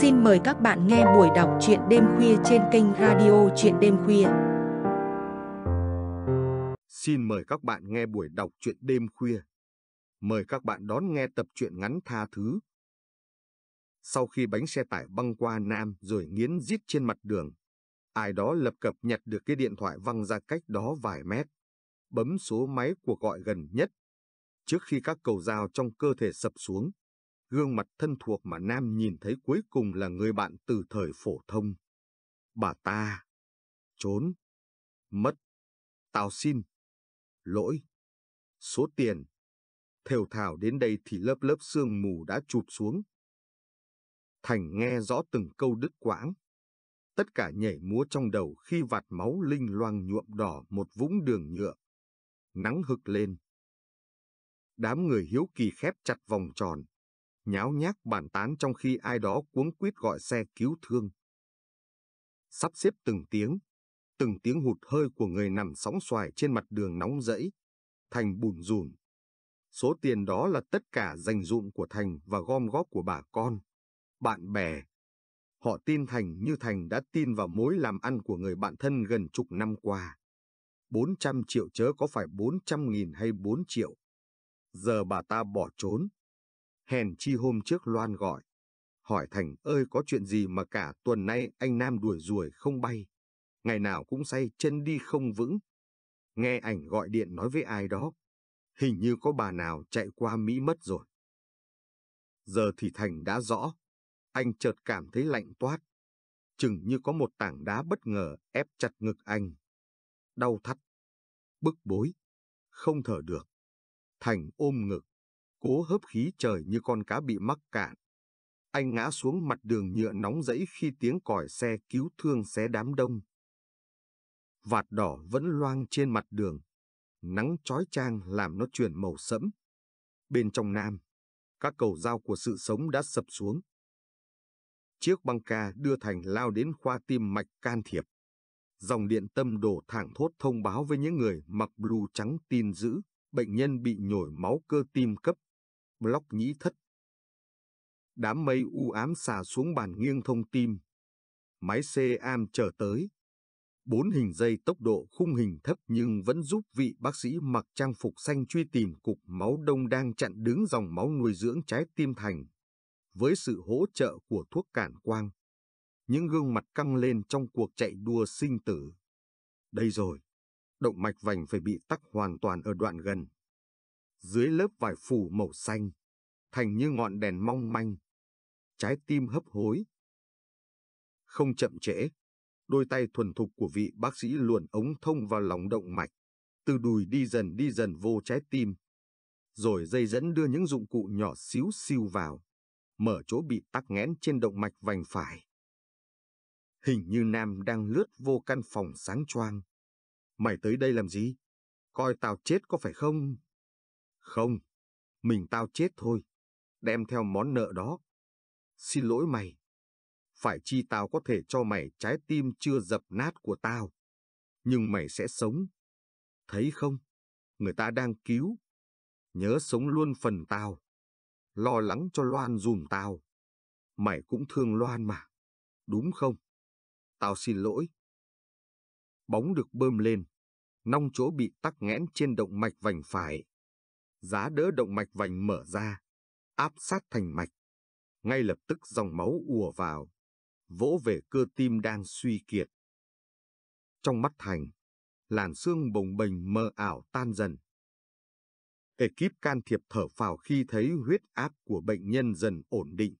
Xin mời các bạn nghe buổi đọc truyện đêm khuya trên kênh Radio chuyện đêm khuya. Xin mời các bạn nghe buổi đọc truyện đêm khuya. Mời các bạn đón nghe tập truyện ngắn tha thứ. Sau khi bánh xe tải băng qua Nam rồi nghiến giết trên mặt đường, ai đó lập cập nhặt được cái điện thoại văng ra cách đó vài mét, bấm số máy của gọi gần nhất. Trước khi các cầu dao trong cơ thể sập xuống, Gương mặt thân thuộc mà Nam nhìn thấy cuối cùng là người bạn từ thời phổ thông. Bà ta. Trốn. Mất. Tao xin. Lỗi. Số tiền. Thều thảo đến đây thì lớp lớp sương mù đã chụp xuống. Thành nghe rõ từng câu đứt quãng. Tất cả nhảy múa trong đầu khi vạt máu linh loang nhuộm đỏ một vũng đường nhựa. Nắng hực lên. Đám người hiếu kỳ khép chặt vòng tròn, nháo nhác bàn tán trong khi ai đó cuống quýt gọi xe cứu thương. Sắp xếp từng tiếng, từng tiếng hụt hơi của người nằm sóng xoài trên mặt đường nóng rẫy, Thành bùn rùn. Số tiền đó là tất cả dành dụm của Thành và gom góp của bà con, bạn bè. Họ tin Thành như Thành đã tin vào mối làm ăn của người bạn thân gần chục năm qua. 400 triệu chớ có phải 400 nghìn hay 4 triệu. Giờ bà ta bỏ trốn, hèn chi hôm trước Loan gọi. Hỏi Thành ơi có chuyện gì mà cả tuần nay anh Nam đuổi ruồi không bay. Ngày nào cũng say chân đi không vững. Nghe ảnh gọi điện nói với ai đó. Hình như có bà nào chạy qua Mỹ mất rồi. Giờ thì Thành đã rõ. Anh chợt cảm thấy lạnh toát. Chừng như có một tảng đá bất ngờ ép chặt ngực anh. Đau thắt. Bức bối. Không thở được. Thành ôm ngực cố hớp khí trời như con cá bị mắc cạn. Anh ngã xuống mặt đường nhựa nóng rẫy khi tiếng còi xe cứu thương xé đám đông. Vạt đỏ vẫn loang trên mặt đường. Nắng chói chang làm nó chuyển màu sẫm. Bên trong Nam, các cầu dao của sự sống đã sập xuống. Chiếc băng ca đưa Thành lao đến khoa tim mạch can thiệp. Dòng điện tâm đổ thẳng thốt thông báo với những người mặc blue trắng tin dữ, bệnh nhân bị nhồi máu cơ tim cấp lóc nhĩ thất. Đám mây u ám xả xuống bàn nghiêng thông tim. Máy xe am trở tới. Bốn hình dây tốc độ khung hình thấp nhưng vẫn giúp vị bác sĩ mặc trang phục xanh truy tìm cục máu đông đang chặn đứng dòng máu nuôi dưỡng trái tim thành. Với sự hỗ trợ của thuốc cản quang, những gương mặt căng lên trong cuộc chạy đua sinh tử. Đây rồi, động mạch vành phải bị tắc hoàn toàn ở đoạn gần dưới lớp vải phủ màu xanh, thành như ngọn đèn mong manh. Trái tim hấp hối. Không chậm trễ, đôi tay thuần thục của vị bác sĩ luồn ống thông vào lòng động mạch, từ đùi đi dần đi dần vô trái tim. Rồi dây dẫn đưa những dụng cụ nhỏ xíu siêu vào, mở chỗ bị tắc nghẽn trên động mạch vành phải. Hình như Nam đang lướt vô căn phòng sáng choang. Mày tới đây làm gì? Coi tao chết có phải không? Không, mình tao chết thôi, đem theo món nợ đó. Xin lỗi mày, phải chi tao có thể cho mày trái tim chưa dập nát của tao, nhưng mày sẽ sống. Thấy không, người ta đang cứu. Nhớ sống luôn phần tao, lo lắng cho Loan dùm tao. Mày cũng thương Loan mà, đúng không? Tao xin lỗi. Bóng được bơm lên, nong chỗ bị tắc nghẽn trên động mạch vành phải giá đỡ động mạch vành mở ra, áp sát thành mạch. Ngay lập tức dòng máu ùa vào, vỗ về cơ tim đang suy kiệt. Trong mắt Thành, làn xương bồng bềnh mờ ảo tan dần. Ekip can thiệp thở phào khi thấy huyết áp của bệnh nhân dần ổn định.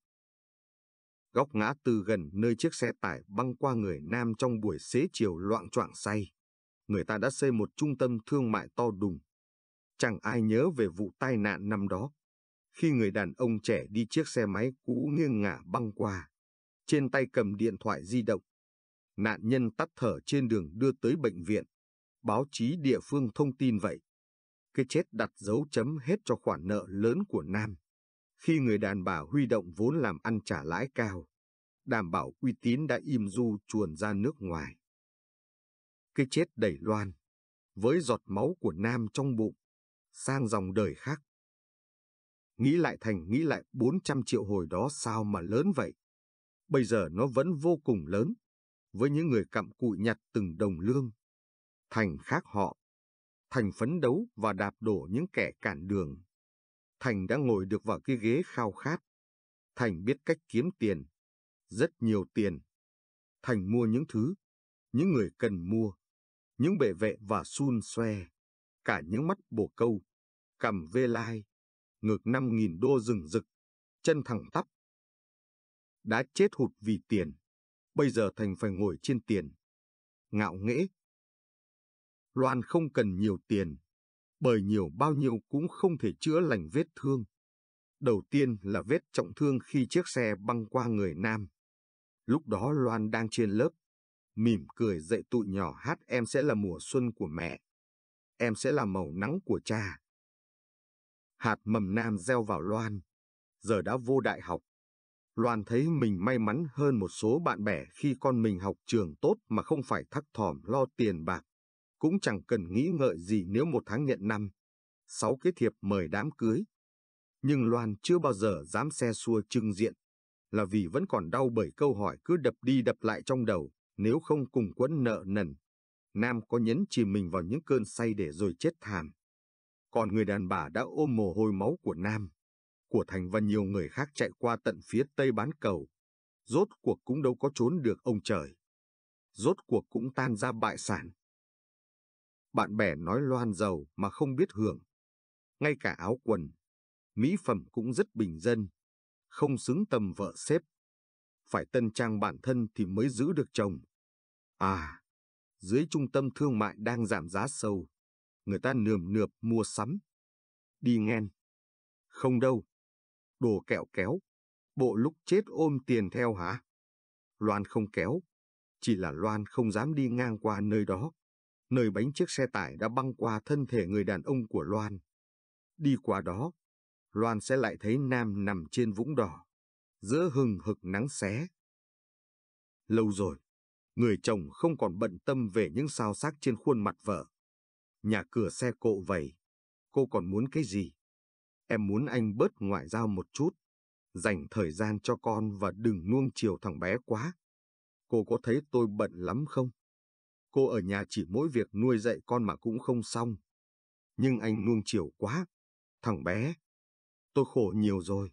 Góc ngã từ gần nơi chiếc xe tải băng qua người nam trong buổi xế chiều loạn choạng say. Người ta đã xây một trung tâm thương mại to đùng, chẳng ai nhớ về vụ tai nạn năm đó, khi người đàn ông trẻ đi chiếc xe máy cũ nghiêng ngả băng qua, trên tay cầm điện thoại di động. Nạn nhân tắt thở trên đường đưa tới bệnh viện, báo chí địa phương thông tin vậy. Cái chết đặt dấu chấm hết cho khoản nợ lớn của Nam. Khi người đàn bà huy động vốn làm ăn trả lãi cao, đảm bảo uy tín đã im du chuồn ra nước ngoài. Cái chết đẩy loan, với giọt máu của Nam trong bụng, sang dòng đời khác. Nghĩ lại thành nghĩ lại 400 triệu hồi đó sao mà lớn vậy? Bây giờ nó vẫn vô cùng lớn, với những người cặm cụi nhặt từng đồng lương. Thành khác họ. Thành phấn đấu và đạp đổ những kẻ cản đường. Thành đã ngồi được vào cái ghế khao khát. Thành biết cách kiếm tiền, rất nhiều tiền. Thành mua những thứ, những người cần mua, những bệ vệ và xun xoe, cả những mắt bồ câu, cầm vê lai, ngực 5.000 đô rừng rực, chân thẳng tắp. Đã chết hụt vì tiền, bây giờ Thành phải ngồi trên tiền. Ngạo nghễ. Loan không cần nhiều tiền, bởi nhiều bao nhiêu cũng không thể chữa lành vết thương. Đầu tiên là vết trọng thương khi chiếc xe băng qua người nam. Lúc đó Loan đang trên lớp, mỉm cười dạy tụi nhỏ hát em sẽ là mùa xuân của mẹ. Em sẽ là màu nắng của cha. Hạt mầm nam gieo vào Loan, giờ đã vô đại học. Loan thấy mình may mắn hơn một số bạn bè khi con mình học trường tốt mà không phải thắc thỏm lo tiền bạc. Cũng chẳng cần nghĩ ngợi gì nếu một tháng nhận năm, sáu cái thiệp mời đám cưới. Nhưng Loan chưa bao giờ dám xe xua trưng diện, là vì vẫn còn đau bởi câu hỏi cứ đập đi đập lại trong đầu, nếu không cùng quấn nợ nần. Nam có nhấn chìm mình vào những cơn say để rồi chết thảm còn người đàn bà đã ôm mồ hôi máu của Nam, của Thành và nhiều người khác chạy qua tận phía tây bán cầu. Rốt cuộc cũng đâu có trốn được ông trời. Rốt cuộc cũng tan ra bại sản. Bạn bè nói loan giàu mà không biết hưởng. Ngay cả áo quần, mỹ phẩm cũng rất bình dân, không xứng tầm vợ xếp. Phải tân trang bản thân thì mới giữ được chồng. À, dưới trung tâm thương mại đang giảm giá sâu người ta nườm nượp mua sắm. Đi nghen. Không đâu. Đồ kẹo kéo. Bộ lúc chết ôm tiền theo hả? Loan không kéo. Chỉ là Loan không dám đi ngang qua nơi đó. Nơi bánh chiếc xe tải đã băng qua thân thể người đàn ông của Loan. Đi qua đó, Loan sẽ lại thấy Nam nằm trên vũng đỏ, giữa hừng hực nắng xé. Lâu rồi, người chồng không còn bận tâm về những sao sắc trên khuôn mặt vợ nhà cửa xe cộ vậy. Cô còn muốn cái gì? Em muốn anh bớt ngoại giao một chút, dành thời gian cho con và đừng nuông chiều thằng bé quá. Cô có thấy tôi bận lắm không? Cô ở nhà chỉ mỗi việc nuôi dạy con mà cũng không xong. Nhưng anh nuông chiều quá. Thằng bé, tôi khổ nhiều rồi.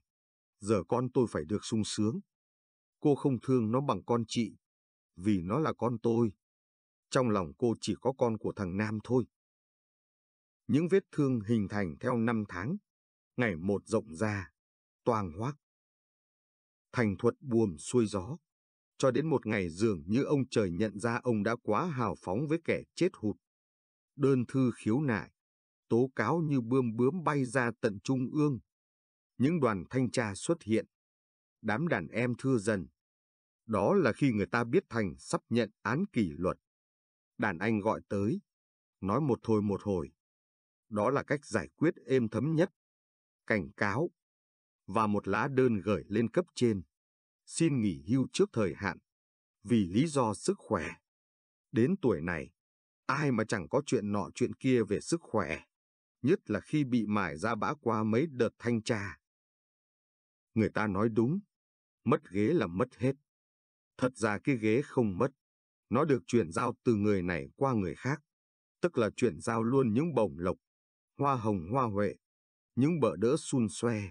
Giờ con tôi phải được sung sướng. Cô không thương nó bằng con chị, vì nó là con tôi. Trong lòng cô chỉ có con của thằng Nam thôi những vết thương hình thành theo năm tháng, ngày một rộng ra, toang hoác. Thành thuật buồm xuôi gió, cho đến một ngày dường như ông trời nhận ra ông đã quá hào phóng với kẻ chết hụt. Đơn thư khiếu nại, tố cáo như bươm bướm bay ra tận trung ương. Những đoàn thanh tra xuất hiện, đám đàn em thưa dần. Đó là khi người ta biết Thành sắp nhận án kỷ luật. Đàn anh gọi tới, nói một thôi một hồi, đó là cách giải quyết êm thấm nhất. Cảnh cáo và một lá đơn gửi lên cấp trên. Xin nghỉ hưu trước thời hạn vì lý do sức khỏe. Đến tuổi này, ai mà chẳng có chuyện nọ chuyện kia về sức khỏe, nhất là khi bị mải ra bã qua mấy đợt thanh tra. Người ta nói đúng, mất ghế là mất hết. Thật ra cái ghế không mất, nó được chuyển giao từ người này qua người khác, tức là chuyển giao luôn những bổng lộc hoa hồng hoa huệ, những bờ đỡ xun xoe,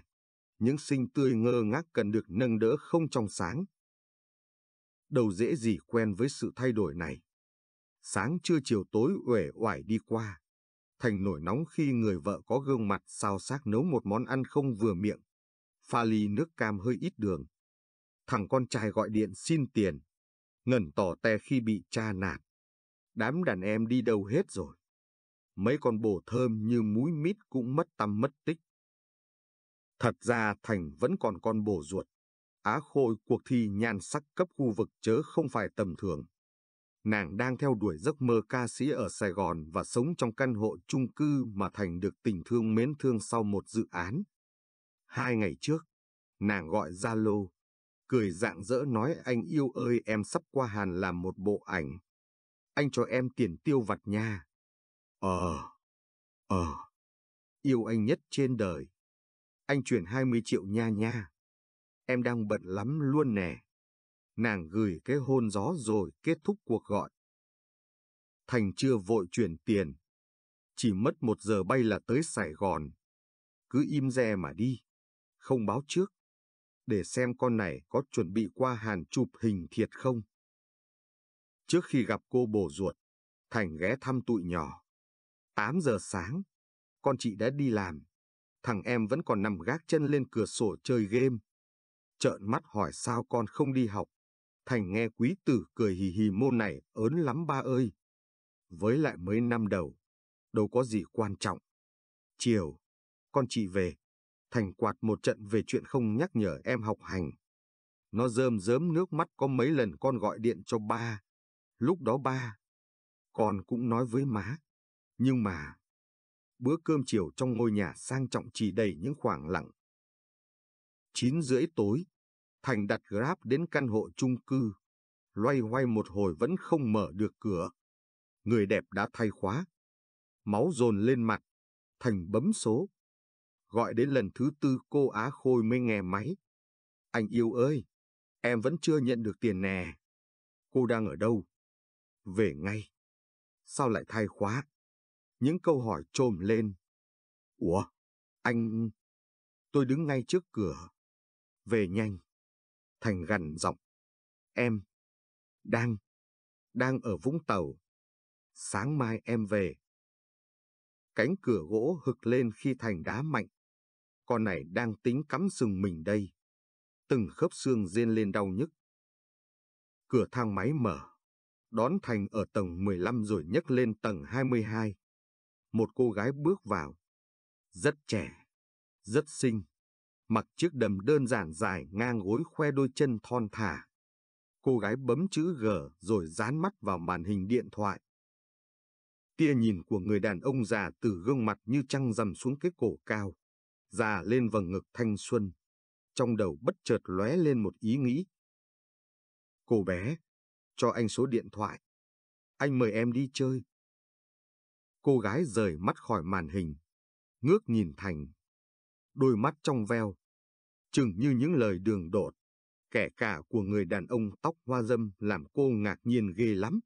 những sinh tươi ngơ ngác cần được nâng đỡ không trong sáng. Đầu dễ gì quen với sự thay đổi này. Sáng chưa chiều tối uể oải đi qua, thành nổi nóng khi người vợ có gương mặt sao xác nấu một món ăn không vừa miệng, pha ly nước cam hơi ít đường. Thằng con trai gọi điện xin tiền, ngẩn tỏ te khi bị cha nạt. Đám đàn em đi đâu hết rồi mấy con bồ thơm như múi mít cũng mất tâm mất tích. Thật ra Thành vẫn còn con bồ ruột. Á Khôi cuộc thi nhan sắc cấp khu vực chớ không phải tầm thường. Nàng đang theo đuổi giấc mơ ca sĩ ở Sài Gòn và sống trong căn hộ chung cư mà Thành được tình thương mến thương sau một dự án. Hai ngày trước, nàng gọi Zalo, cười dạng dỡ nói anh yêu ơi em sắp qua Hàn làm một bộ ảnh. Anh cho em tiền tiêu vặt nha. Ờ, ờ, yêu anh nhất trên đời. Anh chuyển 20 triệu nha nha. Em đang bận lắm luôn nè. Nàng gửi cái hôn gió rồi kết thúc cuộc gọi. Thành chưa vội chuyển tiền. Chỉ mất một giờ bay là tới Sài Gòn. Cứ im re mà đi. Không báo trước. Để xem con này có chuẩn bị qua Hàn chụp hình thiệt không. Trước khi gặp cô bồ ruột, Thành ghé thăm tụi nhỏ. 8 giờ sáng, con chị đã đi làm. Thằng em vẫn còn nằm gác chân lên cửa sổ chơi game. Trợn mắt hỏi sao con không đi học. Thành nghe quý tử cười hì hì môn này ớn lắm ba ơi. Với lại mấy năm đầu, đâu có gì quan trọng. Chiều, con chị về. Thành quạt một trận về chuyện không nhắc nhở em học hành. Nó rơm rớm nước mắt có mấy lần con gọi điện cho ba. Lúc đó ba, con cũng nói với má. Nhưng mà, bữa cơm chiều trong ngôi nhà sang trọng chỉ đầy những khoảng lặng. 9 rưỡi tối, Thành đặt Grab đến căn hộ chung cư. Loay hoay một hồi vẫn không mở được cửa. Người đẹp đã thay khóa. Máu dồn lên mặt. Thành bấm số. Gọi đến lần thứ tư cô Á Khôi mới nghe máy. Anh yêu ơi, em vẫn chưa nhận được tiền nè. Cô đang ở đâu? Về ngay. Sao lại thay khóa? những câu hỏi trồm lên. Ủa, anh... Tôi đứng ngay trước cửa. Về nhanh. Thành gằn giọng. Em. Đang. Đang ở Vũng Tàu. Sáng mai em về. Cánh cửa gỗ hực lên khi Thành đá mạnh. Con này đang tính cắm sừng mình đây. Từng khớp xương rên lên đau nhức. Cửa thang máy mở. Đón Thành ở tầng 15 rồi nhấc lên tầng 22 một cô gái bước vào. Rất trẻ, rất xinh, mặc chiếc đầm đơn giản dài ngang gối khoe đôi chân thon thả. Cô gái bấm chữ G rồi dán mắt vào màn hình điện thoại. Tia nhìn của người đàn ông già từ gương mặt như trăng rằm xuống cái cổ cao, già lên vầng ngực thanh xuân. Trong đầu bất chợt lóe lên một ý nghĩ. Cô bé, cho anh số điện thoại. Anh mời em đi chơi. Cô gái rời mắt khỏi màn hình, ngước nhìn Thành. Đôi mắt trong veo, chừng như những lời đường đột, kẻ cả của người đàn ông tóc hoa dâm làm cô ngạc nhiên ghê lắm.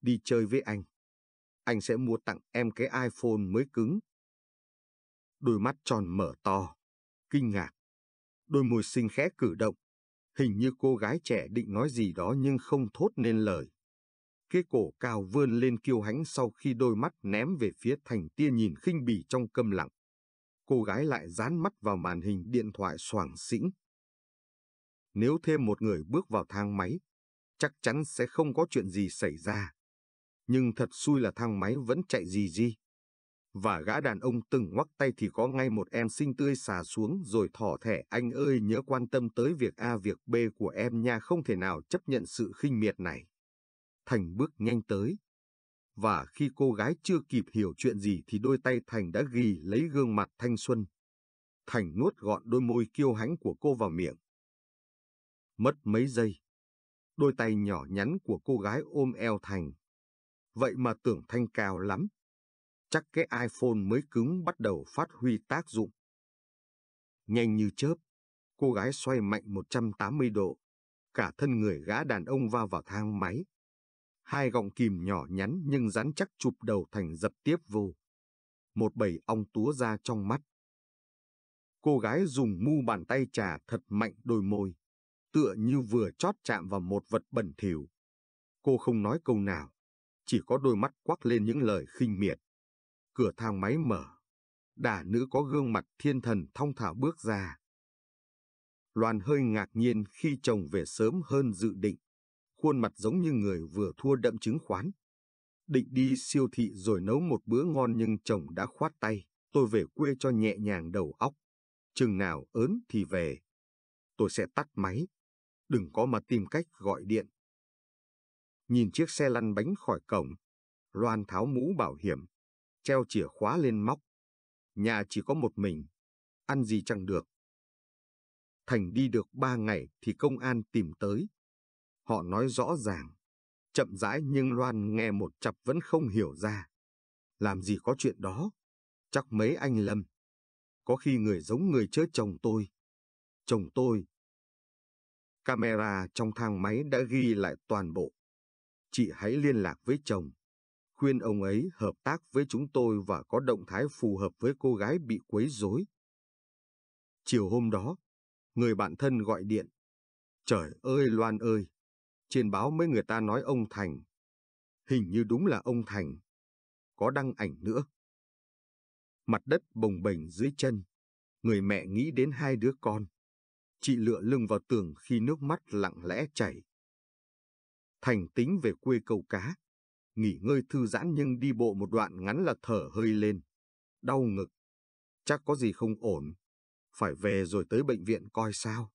Đi chơi với anh, anh sẽ mua tặng em cái iPhone mới cứng. Đôi mắt tròn mở to, kinh ngạc. Đôi môi xinh khẽ cử động, hình như cô gái trẻ định nói gì đó nhưng không thốt nên lời cái cổ cao vươn lên kiêu hãnh sau khi đôi mắt ném về phía thành tia nhìn khinh bỉ trong câm lặng. Cô gái lại dán mắt vào màn hình điện thoại soảng xĩnh. Nếu thêm một người bước vào thang máy, chắc chắn sẽ không có chuyện gì xảy ra. Nhưng thật xui là thang máy vẫn chạy gì gì. Và gã đàn ông từng ngoắc tay thì có ngay một em xinh tươi xà xuống rồi thỏ thẻ anh ơi nhớ quan tâm tới việc A việc B của em nha không thể nào chấp nhận sự khinh miệt này. Thành bước nhanh tới. Và khi cô gái chưa kịp hiểu chuyện gì thì đôi tay Thành đã ghi lấy gương mặt thanh xuân. Thành nuốt gọn đôi môi kiêu hãnh của cô vào miệng. Mất mấy giây, đôi tay nhỏ nhắn của cô gái ôm eo Thành. Vậy mà tưởng Thanh cao lắm. Chắc cái iPhone mới cứng bắt đầu phát huy tác dụng. Nhanh như chớp, cô gái xoay mạnh 180 độ. Cả thân người gã đàn ông va vào thang máy hai gọng kìm nhỏ nhắn nhưng rắn chắc chụp đầu thành dập tiếp vô. Một bầy ong túa ra trong mắt. Cô gái dùng mu bàn tay trà thật mạnh đôi môi, tựa như vừa chót chạm vào một vật bẩn thỉu. Cô không nói câu nào, chỉ có đôi mắt quắc lên những lời khinh miệt. Cửa thang máy mở, đà nữ có gương mặt thiên thần thong thả bước ra. Loan hơi ngạc nhiên khi chồng về sớm hơn dự định khuôn mặt giống như người vừa thua đậm chứng khoán. Định đi siêu thị rồi nấu một bữa ngon nhưng chồng đã khoát tay, tôi về quê cho nhẹ nhàng đầu óc. Chừng nào ớn thì về. Tôi sẽ tắt máy. Đừng có mà tìm cách gọi điện. Nhìn chiếc xe lăn bánh khỏi cổng, Loan tháo mũ bảo hiểm, treo chìa khóa lên móc. Nhà chỉ có một mình, ăn gì chẳng được. Thành đi được ba ngày thì công an tìm tới, Họ nói rõ ràng, chậm rãi nhưng Loan nghe một chập vẫn không hiểu ra. Làm gì có chuyện đó? Chắc mấy anh Lâm. Có khi người giống người chớ chồng tôi. Chồng tôi. Camera trong thang máy đã ghi lại toàn bộ. Chị hãy liên lạc với chồng. Khuyên ông ấy hợp tác với chúng tôi và có động thái phù hợp với cô gái bị quấy rối. Chiều hôm đó, người bạn thân gọi điện. Trời ơi Loan ơi! Trên báo mấy người ta nói ông Thành. Hình như đúng là ông Thành. Có đăng ảnh nữa. Mặt đất bồng bềnh dưới chân. Người mẹ nghĩ đến hai đứa con. Chị lựa lưng vào tường khi nước mắt lặng lẽ chảy. Thành tính về quê câu cá. Nghỉ ngơi thư giãn nhưng đi bộ một đoạn ngắn là thở hơi lên. Đau ngực. Chắc có gì không ổn. Phải về rồi tới bệnh viện coi sao.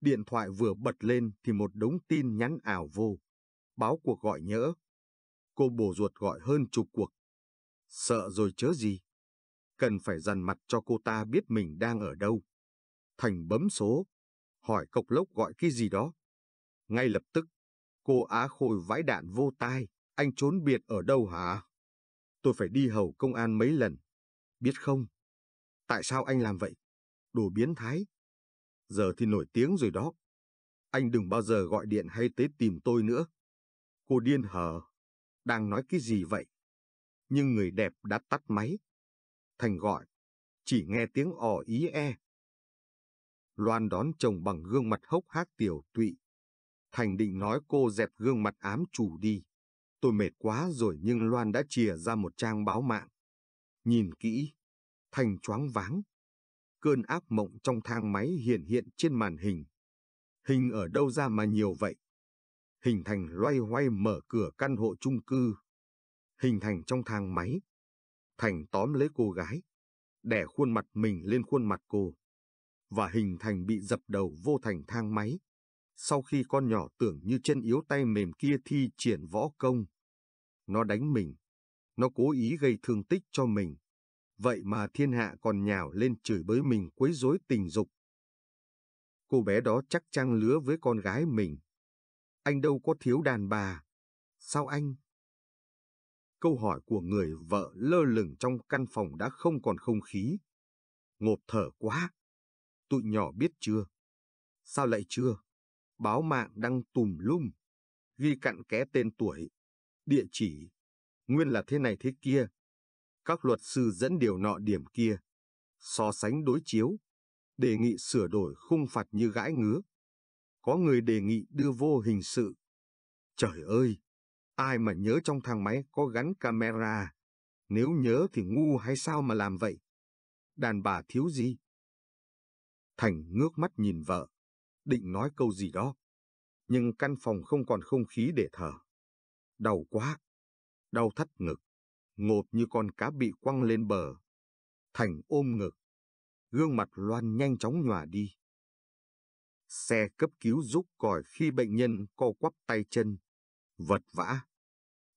Điện thoại vừa bật lên thì một đống tin nhắn ảo vô. Báo cuộc gọi nhỡ. Cô bổ ruột gọi hơn chục cuộc. Sợ rồi chớ gì. Cần phải dằn mặt cho cô ta biết mình đang ở đâu. Thành bấm số. Hỏi cộc lốc gọi cái gì đó. Ngay lập tức, cô á khôi vãi đạn vô tai. Anh trốn biệt ở đâu hả? Tôi phải đi hầu công an mấy lần. Biết không? Tại sao anh làm vậy? Đồ biến thái, giờ thì nổi tiếng rồi đó. Anh đừng bao giờ gọi điện hay tới tìm tôi nữa. Cô điên hờ, đang nói cái gì vậy? Nhưng người đẹp đã tắt máy. Thành gọi, chỉ nghe tiếng ò ý e. Loan đón chồng bằng gương mặt hốc hác tiểu tụy. Thành định nói cô dẹp gương mặt ám chủ đi. Tôi mệt quá rồi nhưng Loan đã chìa ra một trang báo mạng. Nhìn kỹ, Thành choáng váng, Cơn ác mộng trong thang máy hiện hiện trên màn hình. Hình ở đâu ra mà nhiều vậy? Hình thành loay hoay mở cửa căn hộ chung cư. Hình thành trong thang máy. Thành tóm lấy cô gái. Đẻ khuôn mặt mình lên khuôn mặt cô. Và hình thành bị dập đầu vô thành thang máy. Sau khi con nhỏ tưởng như chân yếu tay mềm kia thi triển võ công. Nó đánh mình. Nó cố ý gây thương tích cho mình vậy mà thiên hạ còn nhào lên chửi bới mình quấy rối tình dục. Cô bé đó chắc trang lứa với con gái mình. Anh đâu có thiếu đàn bà. Sao anh? Câu hỏi của người vợ lơ lửng trong căn phòng đã không còn không khí. ngột thở quá. Tụi nhỏ biết chưa? Sao lại chưa? Báo mạng đang tùm lum. Ghi cặn kẽ tên tuổi, địa chỉ. Nguyên là thế này thế kia, các luật sư dẫn điều nọ điểm kia, so sánh đối chiếu, đề nghị sửa đổi khung phạt như gãi ngứa. Có người đề nghị đưa vô hình sự. Trời ơi, ai mà nhớ trong thang máy có gắn camera, nếu nhớ thì ngu hay sao mà làm vậy? Đàn bà thiếu gì? Thành ngước mắt nhìn vợ, định nói câu gì đó, nhưng căn phòng không còn không khí để thở. Đau quá, đau thắt ngực ngột như con cá bị quăng lên bờ. Thành ôm ngực, gương mặt Loan nhanh chóng nhòa đi. Xe cấp cứu giúp còi khi bệnh nhân co quắp tay chân, vật vã.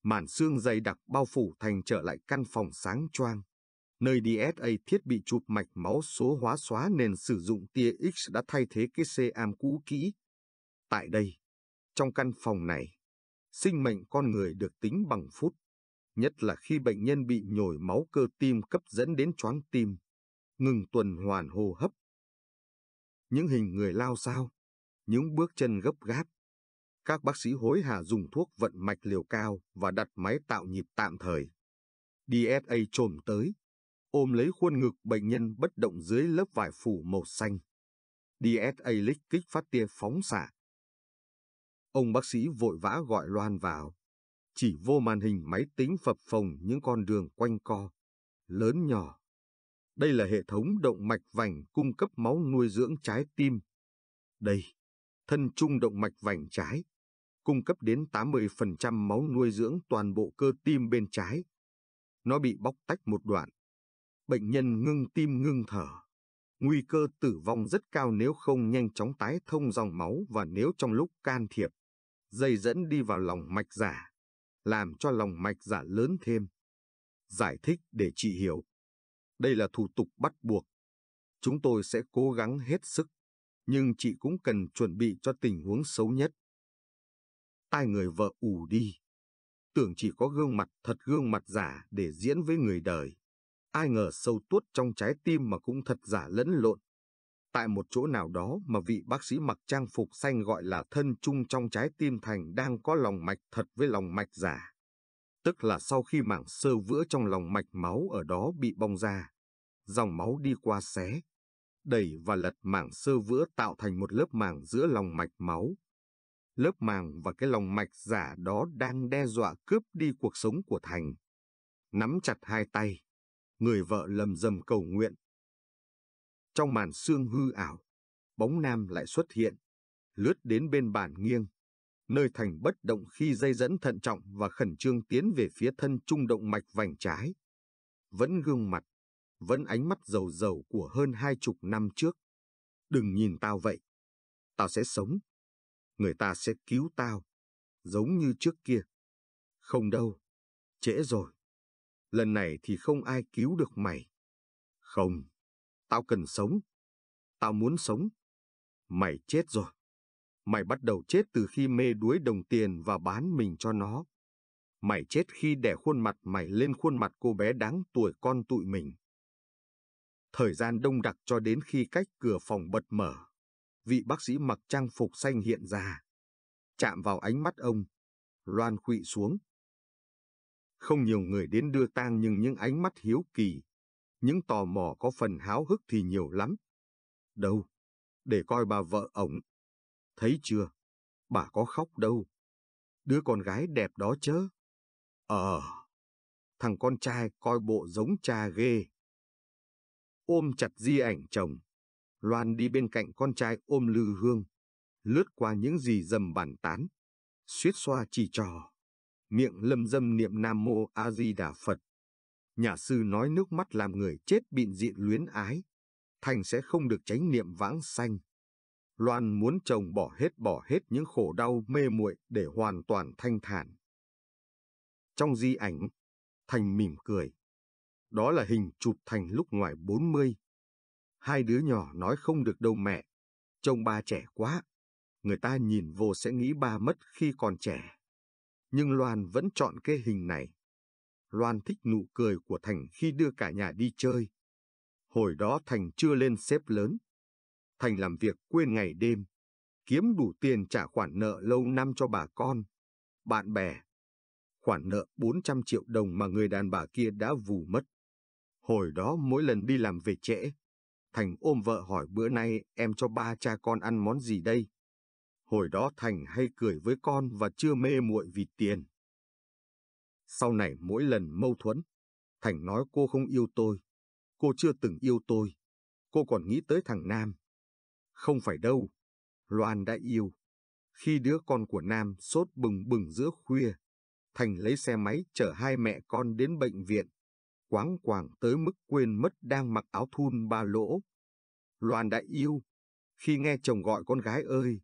Màn xương dày đặc bao phủ Thành trở lại căn phòng sáng choang. Nơi DSA thiết bị chụp mạch máu số hóa xóa nền sử dụng tia X đã thay thế cái xe am cũ kỹ. Tại đây, trong căn phòng này, sinh mệnh con người được tính bằng phút nhất là khi bệnh nhân bị nhồi máu cơ tim cấp dẫn đến choáng tim, ngừng tuần hoàn hô hấp. Những hình người lao sao, những bước chân gấp gáp. Các bác sĩ hối hả dùng thuốc vận mạch liều cao và đặt máy tạo nhịp tạm thời. DSA trồm tới, ôm lấy khuôn ngực bệnh nhân bất động dưới lớp vải phủ màu xanh. DSA lích kích phát tia phóng xạ. Ông bác sĩ vội vã gọi Loan vào chỉ vô màn hình máy tính phập phồng những con đường quanh co, lớn nhỏ. Đây là hệ thống động mạch vành cung cấp máu nuôi dưỡng trái tim. Đây, thân trung động mạch vành trái, cung cấp đến 80% máu nuôi dưỡng toàn bộ cơ tim bên trái. Nó bị bóc tách một đoạn. Bệnh nhân ngưng tim ngưng thở. Nguy cơ tử vong rất cao nếu không nhanh chóng tái thông dòng máu và nếu trong lúc can thiệp, dây dẫn đi vào lòng mạch giả làm cho lòng mạch giả lớn thêm. Giải thích để chị hiểu. Đây là thủ tục bắt buộc. Chúng tôi sẽ cố gắng hết sức, nhưng chị cũng cần chuẩn bị cho tình huống xấu nhất. Tai người vợ ù đi. Tưởng chỉ có gương mặt thật gương mặt giả để diễn với người đời. Ai ngờ sâu tuốt trong trái tim mà cũng thật giả lẫn lộn tại một chỗ nào đó mà vị bác sĩ mặc trang phục xanh gọi là thân chung trong trái tim Thành đang có lòng mạch thật với lòng mạch giả. Tức là sau khi mảng sơ vữa trong lòng mạch máu ở đó bị bong ra, dòng máu đi qua xé, đẩy và lật mảng sơ vữa tạo thành một lớp màng giữa lòng mạch máu. Lớp màng và cái lòng mạch giả đó đang đe dọa cướp đi cuộc sống của Thành. Nắm chặt hai tay, người vợ lầm rầm cầu nguyện trong màn xương hư ảo, bóng nam lại xuất hiện, lướt đến bên bàn nghiêng, nơi thành bất động khi dây dẫn thận trọng và khẩn trương tiến về phía thân trung động mạch vành trái. Vẫn gương mặt, vẫn ánh mắt dầu dầu của hơn hai chục năm trước. Đừng nhìn tao vậy, tao sẽ sống, người ta sẽ cứu tao, giống như trước kia. Không đâu, trễ rồi. Lần này thì không ai cứu được mày. Không. Tao cần sống. Tao muốn sống. Mày chết rồi. Mày bắt đầu chết từ khi mê đuối đồng tiền và bán mình cho nó. Mày chết khi đẻ khuôn mặt mày lên khuôn mặt cô bé đáng tuổi con tụi mình. Thời gian đông đặc cho đến khi cách cửa phòng bật mở. Vị bác sĩ mặc trang phục xanh hiện ra. Chạm vào ánh mắt ông. Loan khụy xuống. Không nhiều người đến đưa tang nhưng những ánh mắt hiếu kỳ, những tò mò có phần háo hức thì nhiều lắm. Đâu? Để coi bà vợ ổng. Thấy chưa? Bà có khóc đâu. Đứa con gái đẹp đó chớ. Ờ, thằng con trai coi bộ giống cha ghê. Ôm chặt di ảnh chồng, Loan đi bên cạnh con trai ôm lư hương, lướt qua những gì dầm bàn tán, suýt xoa chỉ trò, miệng lâm dâm niệm Nam Mô A Di Đà Phật nhà sư nói nước mắt làm người chết bịn diện luyến ái, thành sẽ không được tránh niệm vãng sanh. Loan muốn chồng bỏ hết bỏ hết những khổ đau mê muội để hoàn toàn thanh thản. Trong di ảnh, Thành mỉm cười. Đó là hình chụp Thành lúc ngoài 40. Hai đứa nhỏ nói không được đâu mẹ, trông ba trẻ quá. Người ta nhìn vô sẽ nghĩ ba mất khi còn trẻ. Nhưng Loan vẫn chọn cái hình này Loan thích nụ cười của Thành khi đưa cả nhà đi chơi. Hồi đó Thành chưa lên xếp lớn. Thành làm việc quên ngày đêm, kiếm đủ tiền trả khoản nợ lâu năm cho bà con, bạn bè. Khoản nợ 400 triệu đồng mà người đàn bà kia đã vù mất. Hồi đó mỗi lần đi làm về trễ, Thành ôm vợ hỏi bữa nay em cho ba cha con ăn món gì đây? Hồi đó Thành hay cười với con và chưa mê muội vì tiền. Sau này mỗi lần mâu thuẫn, Thành nói cô không yêu tôi, cô chưa từng yêu tôi, cô còn nghĩ tới thằng Nam. Không phải đâu, Loan đã yêu. Khi đứa con của Nam sốt bừng bừng giữa khuya, Thành lấy xe máy chở hai mẹ con đến bệnh viện, quáng quàng tới mức quên mất đang mặc áo thun ba lỗ. Loan đã yêu, khi nghe chồng gọi con gái ơi,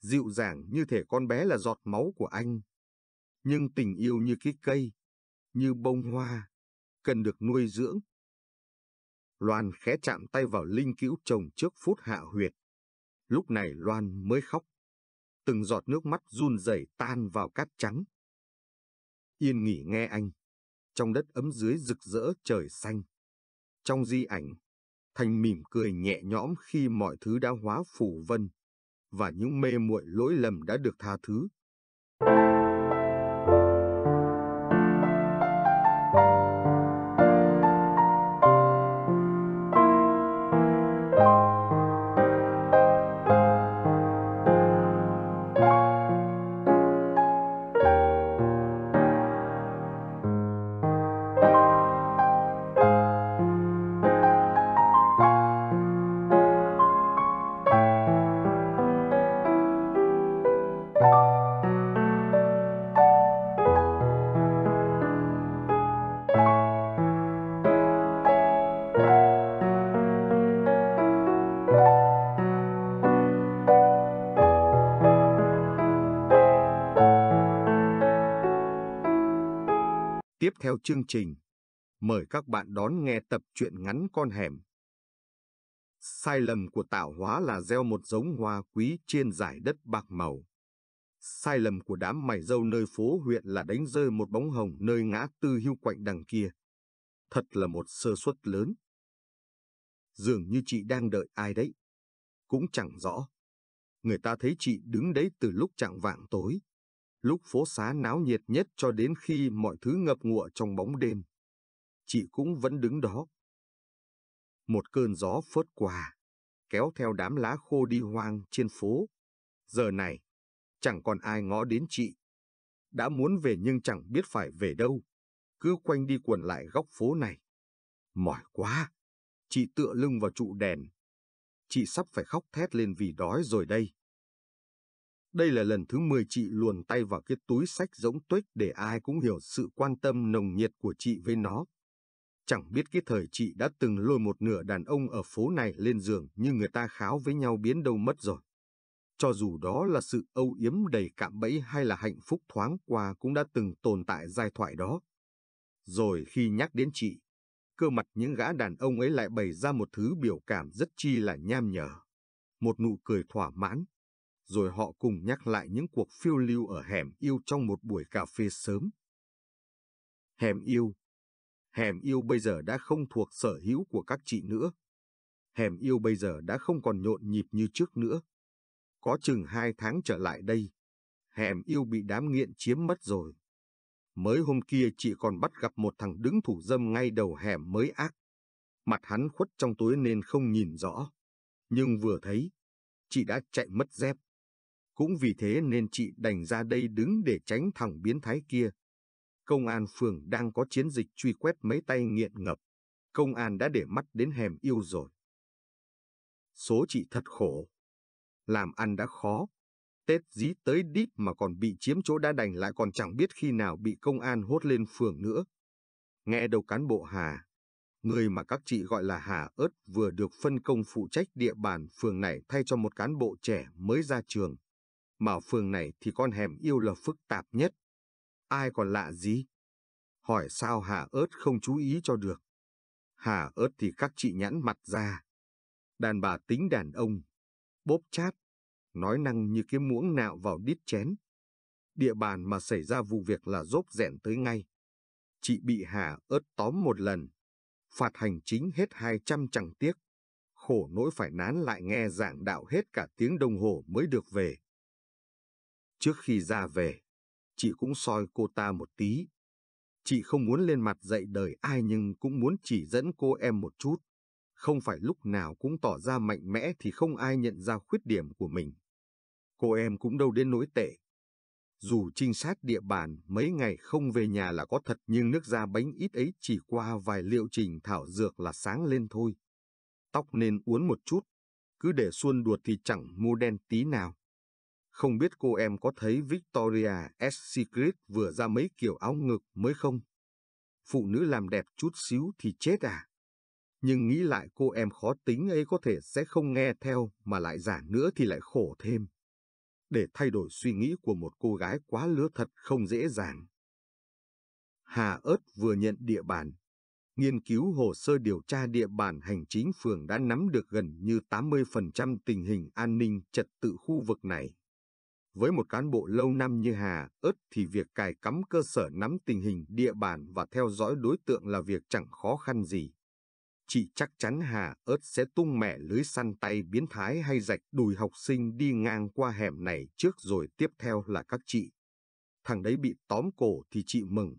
dịu dàng như thể con bé là giọt máu của anh. Nhưng tình yêu như cái cây, như bông hoa, cần được nuôi dưỡng. Loan khẽ chạm tay vào linh cữu chồng trước phút hạ huyệt. Lúc này Loan mới khóc. Từng giọt nước mắt run rẩy tan vào cát trắng. Yên nghỉ nghe anh. Trong đất ấm dưới rực rỡ trời xanh. Trong di ảnh, Thành mỉm cười nhẹ nhõm khi mọi thứ đã hóa phù vân và những mê muội lỗi lầm đã được tha thứ. tiếp theo chương trình. Mời các bạn đón nghe tập truyện ngắn con hẻm. Sai lầm của tạo hóa là gieo một giống hoa quý trên giải đất bạc màu. Sai lầm của đám mày dâu nơi phố huyện là đánh rơi một bóng hồng nơi ngã tư hưu quạnh đằng kia. Thật là một sơ suất lớn. Dường như chị đang đợi ai đấy. Cũng chẳng rõ. Người ta thấy chị đứng đấy từ lúc chạng vạng tối lúc phố xá náo nhiệt nhất cho đến khi mọi thứ ngập ngụa trong bóng đêm. Chị cũng vẫn đứng đó. Một cơn gió phớt qua, kéo theo đám lá khô đi hoang trên phố. Giờ này, chẳng còn ai ngó đến chị. Đã muốn về nhưng chẳng biết phải về đâu. Cứ quanh đi quẩn lại góc phố này. Mỏi quá! Chị tựa lưng vào trụ đèn. Chị sắp phải khóc thét lên vì đói rồi đây. Đây là lần thứ 10 chị luồn tay vào cái túi sách rỗng tuếch để ai cũng hiểu sự quan tâm nồng nhiệt của chị với nó. Chẳng biết cái thời chị đã từng lôi một nửa đàn ông ở phố này lên giường như người ta kháo với nhau biến đâu mất rồi. Cho dù đó là sự âu yếm đầy cạm bẫy hay là hạnh phúc thoáng qua cũng đã từng tồn tại giai thoại đó. Rồi khi nhắc đến chị, cơ mặt những gã đàn ông ấy lại bày ra một thứ biểu cảm rất chi là nham nhở. Một nụ cười thỏa mãn, rồi họ cùng nhắc lại những cuộc phiêu lưu ở hẻm yêu trong một buổi cà phê sớm. Hẻm yêu Hẻm yêu bây giờ đã không thuộc sở hữu của các chị nữa. Hẻm yêu bây giờ đã không còn nhộn nhịp như trước nữa. Có chừng hai tháng trở lại đây, hẻm yêu bị đám nghiện chiếm mất rồi. Mới hôm kia chị còn bắt gặp một thằng đứng thủ dâm ngay đầu hẻm mới ác. Mặt hắn khuất trong túi nên không nhìn rõ. Nhưng vừa thấy, chị đã chạy mất dép. Cũng vì thế nên chị đành ra đây đứng để tránh thằng biến thái kia. Công an phường đang có chiến dịch truy quét mấy tay nghiện ngập. Công an đã để mắt đến hẻm yêu rồi. Số chị thật khổ. Làm ăn đã khó. Tết dí tới đít mà còn bị chiếm chỗ đã đành lại còn chẳng biết khi nào bị công an hốt lên phường nữa. Nghe đầu cán bộ Hà, người mà các chị gọi là Hà ớt vừa được phân công phụ trách địa bàn phường này thay cho một cán bộ trẻ mới ra trường. Mà ở phường này thì con hẻm yêu là phức tạp nhất. Ai còn lạ gì? Hỏi sao Hà ớt không chú ý cho được. Hà ớt thì các chị nhãn mặt ra. Đàn bà tính đàn ông. Bốp chát. Nói năng như cái muỗng nạo vào đít chén. Địa bàn mà xảy ra vụ việc là rốp rẻn tới ngay. Chị bị Hà ớt tóm một lần. Phạt hành chính hết hai trăm chẳng tiếc khổ nỗi phải nán lại nghe giảng đạo hết cả tiếng đồng hồ mới được về. Trước khi ra về, chị cũng soi cô ta một tí. Chị không muốn lên mặt dạy đời ai nhưng cũng muốn chỉ dẫn cô em một chút. Không phải lúc nào cũng tỏ ra mạnh mẽ thì không ai nhận ra khuyết điểm của mình. Cô em cũng đâu đến nỗi tệ. Dù trinh sát địa bàn mấy ngày không về nhà là có thật nhưng nước da bánh ít ấy chỉ qua vài liệu trình thảo dược là sáng lên thôi. Tóc nên uốn một chút, cứ để xuôn đuột thì chẳng mua đen tí nào. Không biết cô em có thấy Victoria S. Secret vừa ra mấy kiểu áo ngực mới không? Phụ nữ làm đẹp chút xíu thì chết à? Nhưng nghĩ lại cô em khó tính ấy có thể sẽ không nghe theo mà lại giả nữa thì lại khổ thêm. Để thay đổi suy nghĩ của một cô gái quá lứa thật không dễ dàng. Hà ớt vừa nhận địa bàn, nghiên cứu hồ sơ điều tra địa bàn hành chính phường đã nắm được gần như 80% tình hình an ninh trật tự khu vực này. Với một cán bộ lâu năm như Hà ớt thì việc cài cắm cơ sở nắm tình hình địa bàn và theo dõi đối tượng là việc chẳng khó khăn gì. Chị chắc chắn Hà ớt sẽ tung mẻ lưới săn tay biến thái hay rạch đùi học sinh đi ngang qua hẻm này trước rồi tiếp theo là các chị. Thằng đấy bị tóm cổ thì chị mừng.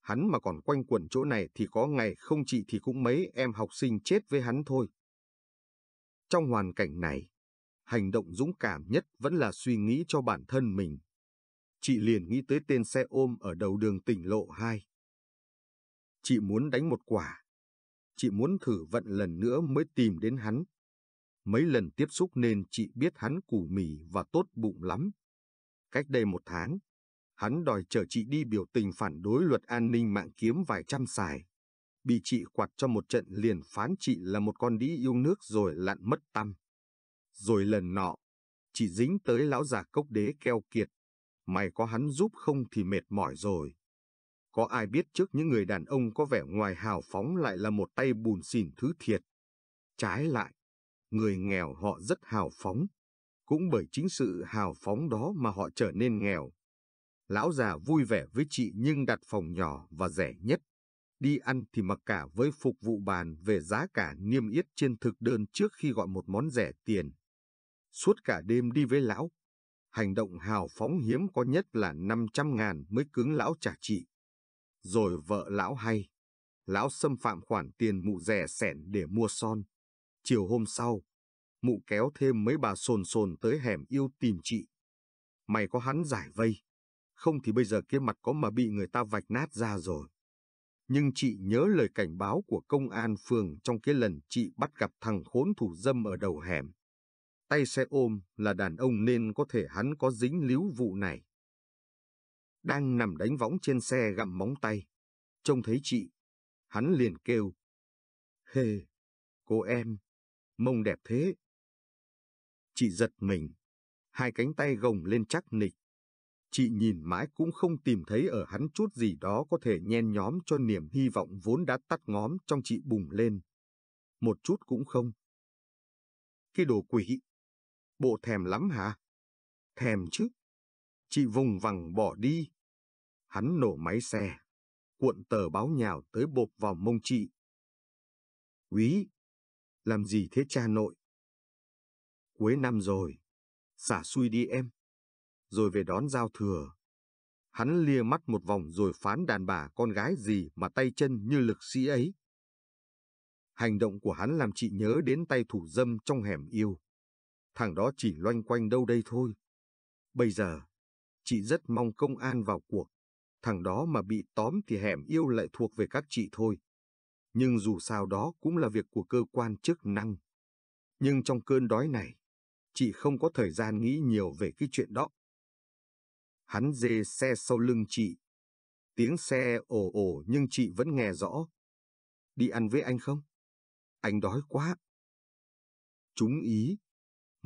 Hắn mà còn quanh quẩn chỗ này thì có ngày không chị thì cũng mấy em học sinh chết với hắn thôi. Trong hoàn cảnh này, hành động dũng cảm nhất vẫn là suy nghĩ cho bản thân mình. Chị liền nghĩ tới tên xe ôm ở đầu đường tỉnh lộ 2. Chị muốn đánh một quả. Chị muốn thử vận lần nữa mới tìm đến hắn. Mấy lần tiếp xúc nên chị biết hắn củ mì và tốt bụng lắm. Cách đây một tháng, hắn đòi chở chị đi biểu tình phản đối luật an ninh mạng kiếm vài trăm xài. Bị chị quạt cho một trận liền phán chị là một con đĩ yêu nước rồi lặn mất tâm. Rồi lần nọ, chỉ dính tới lão già cốc đế keo kiệt. Mày có hắn giúp không thì mệt mỏi rồi. Có ai biết trước những người đàn ông có vẻ ngoài hào phóng lại là một tay bùn xỉn thứ thiệt. Trái lại, người nghèo họ rất hào phóng. Cũng bởi chính sự hào phóng đó mà họ trở nên nghèo. Lão già vui vẻ với chị nhưng đặt phòng nhỏ và rẻ nhất. Đi ăn thì mặc cả với phục vụ bàn về giá cả niêm yết trên thực đơn trước khi gọi một món rẻ tiền suốt cả đêm đi với lão. Hành động hào phóng hiếm có nhất là 500 ngàn mới cứng lão trả trị. Rồi vợ lão hay, lão xâm phạm khoản tiền mụ rẻ sẻn để mua son. Chiều hôm sau, mụ kéo thêm mấy bà sồn sồn tới hẻm yêu tìm chị. Mày có hắn giải vây, không thì bây giờ kia mặt có mà bị người ta vạch nát ra rồi. Nhưng chị nhớ lời cảnh báo của công an phường trong cái lần chị bắt gặp thằng khốn thủ dâm ở đầu hẻm tay xe ôm là đàn ông nên có thể hắn có dính líu vụ này. Đang nằm đánh võng trên xe gặm móng tay, trông thấy chị, hắn liền kêu. hề hey, cô em, mông đẹp thế. Chị giật mình, hai cánh tay gồng lên chắc nịch. Chị nhìn mãi cũng không tìm thấy ở hắn chút gì đó có thể nhen nhóm cho niềm hy vọng vốn đã tắt ngóm trong chị bùng lên. Một chút cũng không. Cái đồ quỷ, Bộ thèm lắm hả? Thèm chứ. Chị vùng vằng bỏ đi. Hắn nổ máy xe, cuộn tờ báo nhào tới bộp vào mông chị. Quý, làm gì thế cha nội? Cuối năm rồi, xả xui đi em. Rồi về đón giao thừa. Hắn lia mắt một vòng rồi phán đàn bà con gái gì mà tay chân như lực sĩ ấy. Hành động của hắn làm chị nhớ đến tay thủ dâm trong hẻm yêu thằng đó chỉ loanh quanh đâu đây thôi. Bây giờ, chị rất mong công an vào cuộc, thằng đó mà bị tóm thì hẻm yêu lại thuộc về các chị thôi. Nhưng dù sao đó cũng là việc của cơ quan chức năng. Nhưng trong cơn đói này, chị không có thời gian nghĩ nhiều về cái chuyện đó. Hắn dê xe sau lưng chị. Tiếng xe ồ ồ nhưng chị vẫn nghe rõ. Đi ăn với anh không? Anh đói quá. Chúng ý,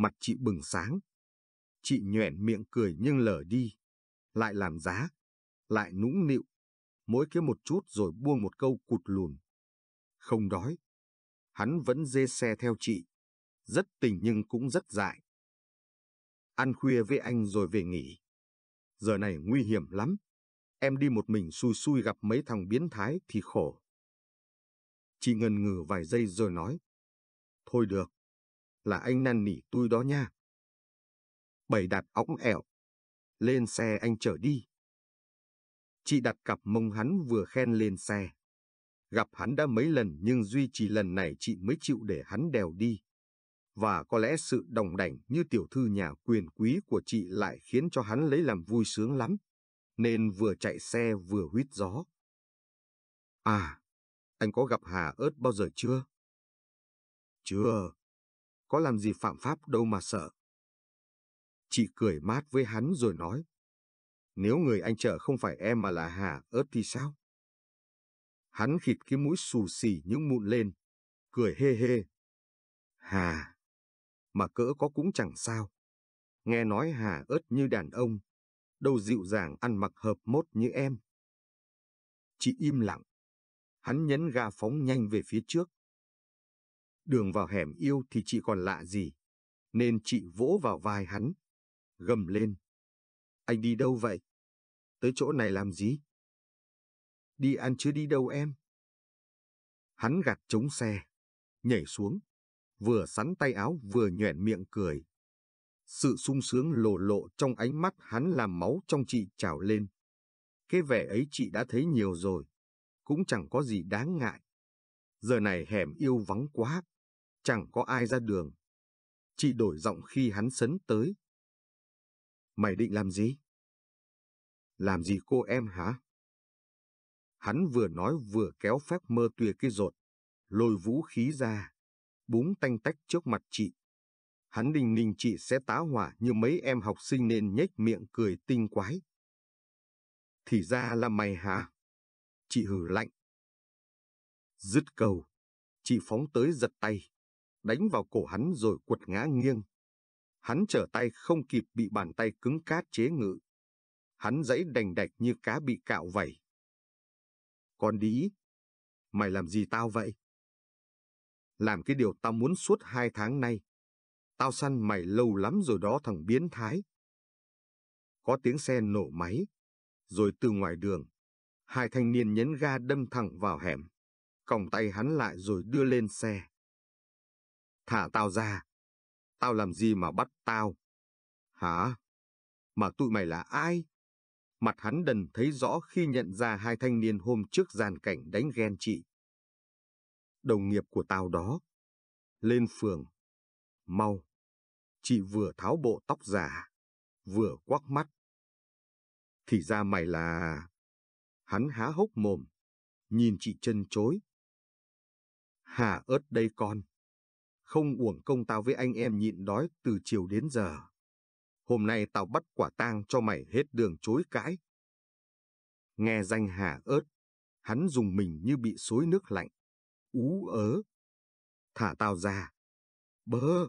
mặt chị bừng sáng. Chị nhoẻn miệng cười nhưng lờ đi, lại làm giá, lại nũng nịu, mỗi cái một chút rồi buông một câu cụt lùn. Không đói, hắn vẫn dê xe theo chị, rất tình nhưng cũng rất dại. Ăn khuya với anh rồi về nghỉ. Giờ này nguy hiểm lắm, em đi một mình xui xui gặp mấy thằng biến thái thì khổ. Chị ngần ngừ vài giây rồi nói, thôi được, là anh năn nỉ tôi đó nha. Bảy đặt õng ẹo, lên xe anh chở đi. Chị đặt cặp mông hắn vừa khen lên xe. Gặp hắn đã mấy lần nhưng duy chỉ lần này chị mới chịu để hắn đèo đi. Và có lẽ sự đồng đảnh như tiểu thư nhà quyền quý của chị lại khiến cho hắn lấy làm vui sướng lắm. Nên vừa chạy xe vừa huýt gió. À, anh có gặp Hà ớt bao giờ chưa? Chưa, có làm gì phạm pháp đâu mà sợ. Chị cười mát với hắn rồi nói, nếu người anh chở không phải em mà là Hà ớt thì sao? Hắn khịt cái mũi xù xì những mụn lên, cười hê hê. Hà, mà cỡ có cũng chẳng sao. Nghe nói Hà ớt như đàn ông, đâu dịu dàng ăn mặc hợp mốt như em. Chị im lặng, hắn nhấn ga phóng nhanh về phía trước đường vào hẻm yêu thì chị còn lạ gì. Nên chị vỗ vào vai hắn, gầm lên. Anh đi đâu vậy? Tới chỗ này làm gì? Đi ăn chứ đi đâu em? Hắn gạt trống xe, nhảy xuống, vừa sắn tay áo vừa nhoẻn miệng cười. Sự sung sướng lộ lộ trong ánh mắt hắn làm máu trong chị trào lên. Cái vẻ ấy chị đã thấy nhiều rồi, cũng chẳng có gì đáng ngại. Giờ này hẻm yêu vắng quá, Chẳng có ai ra đường. Chị đổi giọng khi hắn sấn tới. Mày định làm gì? Làm gì cô em hả? Hắn vừa nói vừa kéo phép mơ tuya kia rột, lôi vũ khí ra, búng tanh tách trước mặt chị. Hắn đình ninh chị sẽ tá hỏa như mấy em học sinh nên nhếch miệng cười tinh quái. Thì ra là mày hả? Chị hử lạnh. Dứt cầu, chị phóng tới giật tay đánh vào cổ hắn rồi quật ngã nghiêng. Hắn trở tay không kịp bị bàn tay cứng cát chế ngự. Hắn dãy đành đạch như cá bị cạo vẩy. Con đĩ, mày làm gì tao vậy? Làm cái điều tao muốn suốt hai tháng nay. Tao săn mày lâu lắm rồi đó thằng biến thái. Có tiếng xe nổ máy, rồi từ ngoài đường, hai thanh niên nhấn ga đâm thẳng vào hẻm. Còng tay hắn lại rồi đưa lên xe. Thả tao ra. Tao làm gì mà bắt tao? Hả? Mà tụi mày là ai? Mặt hắn đần thấy rõ khi nhận ra hai thanh niên hôm trước giàn cảnh đánh ghen chị. Đồng nghiệp của tao đó. Lên phường. Mau. Chị vừa tháo bộ tóc giả, vừa quắc mắt. Thì ra mày là... Hắn há hốc mồm, nhìn chị chân chối. Hà ớt đây con. Không uổng công tao với anh em nhịn đói từ chiều đến giờ. Hôm nay tao bắt quả tang cho mày hết đường chối cãi. Nghe danh Hà ớt, hắn dùng mình như bị xối nước lạnh. Ú ớ. Thả tao ra. bơ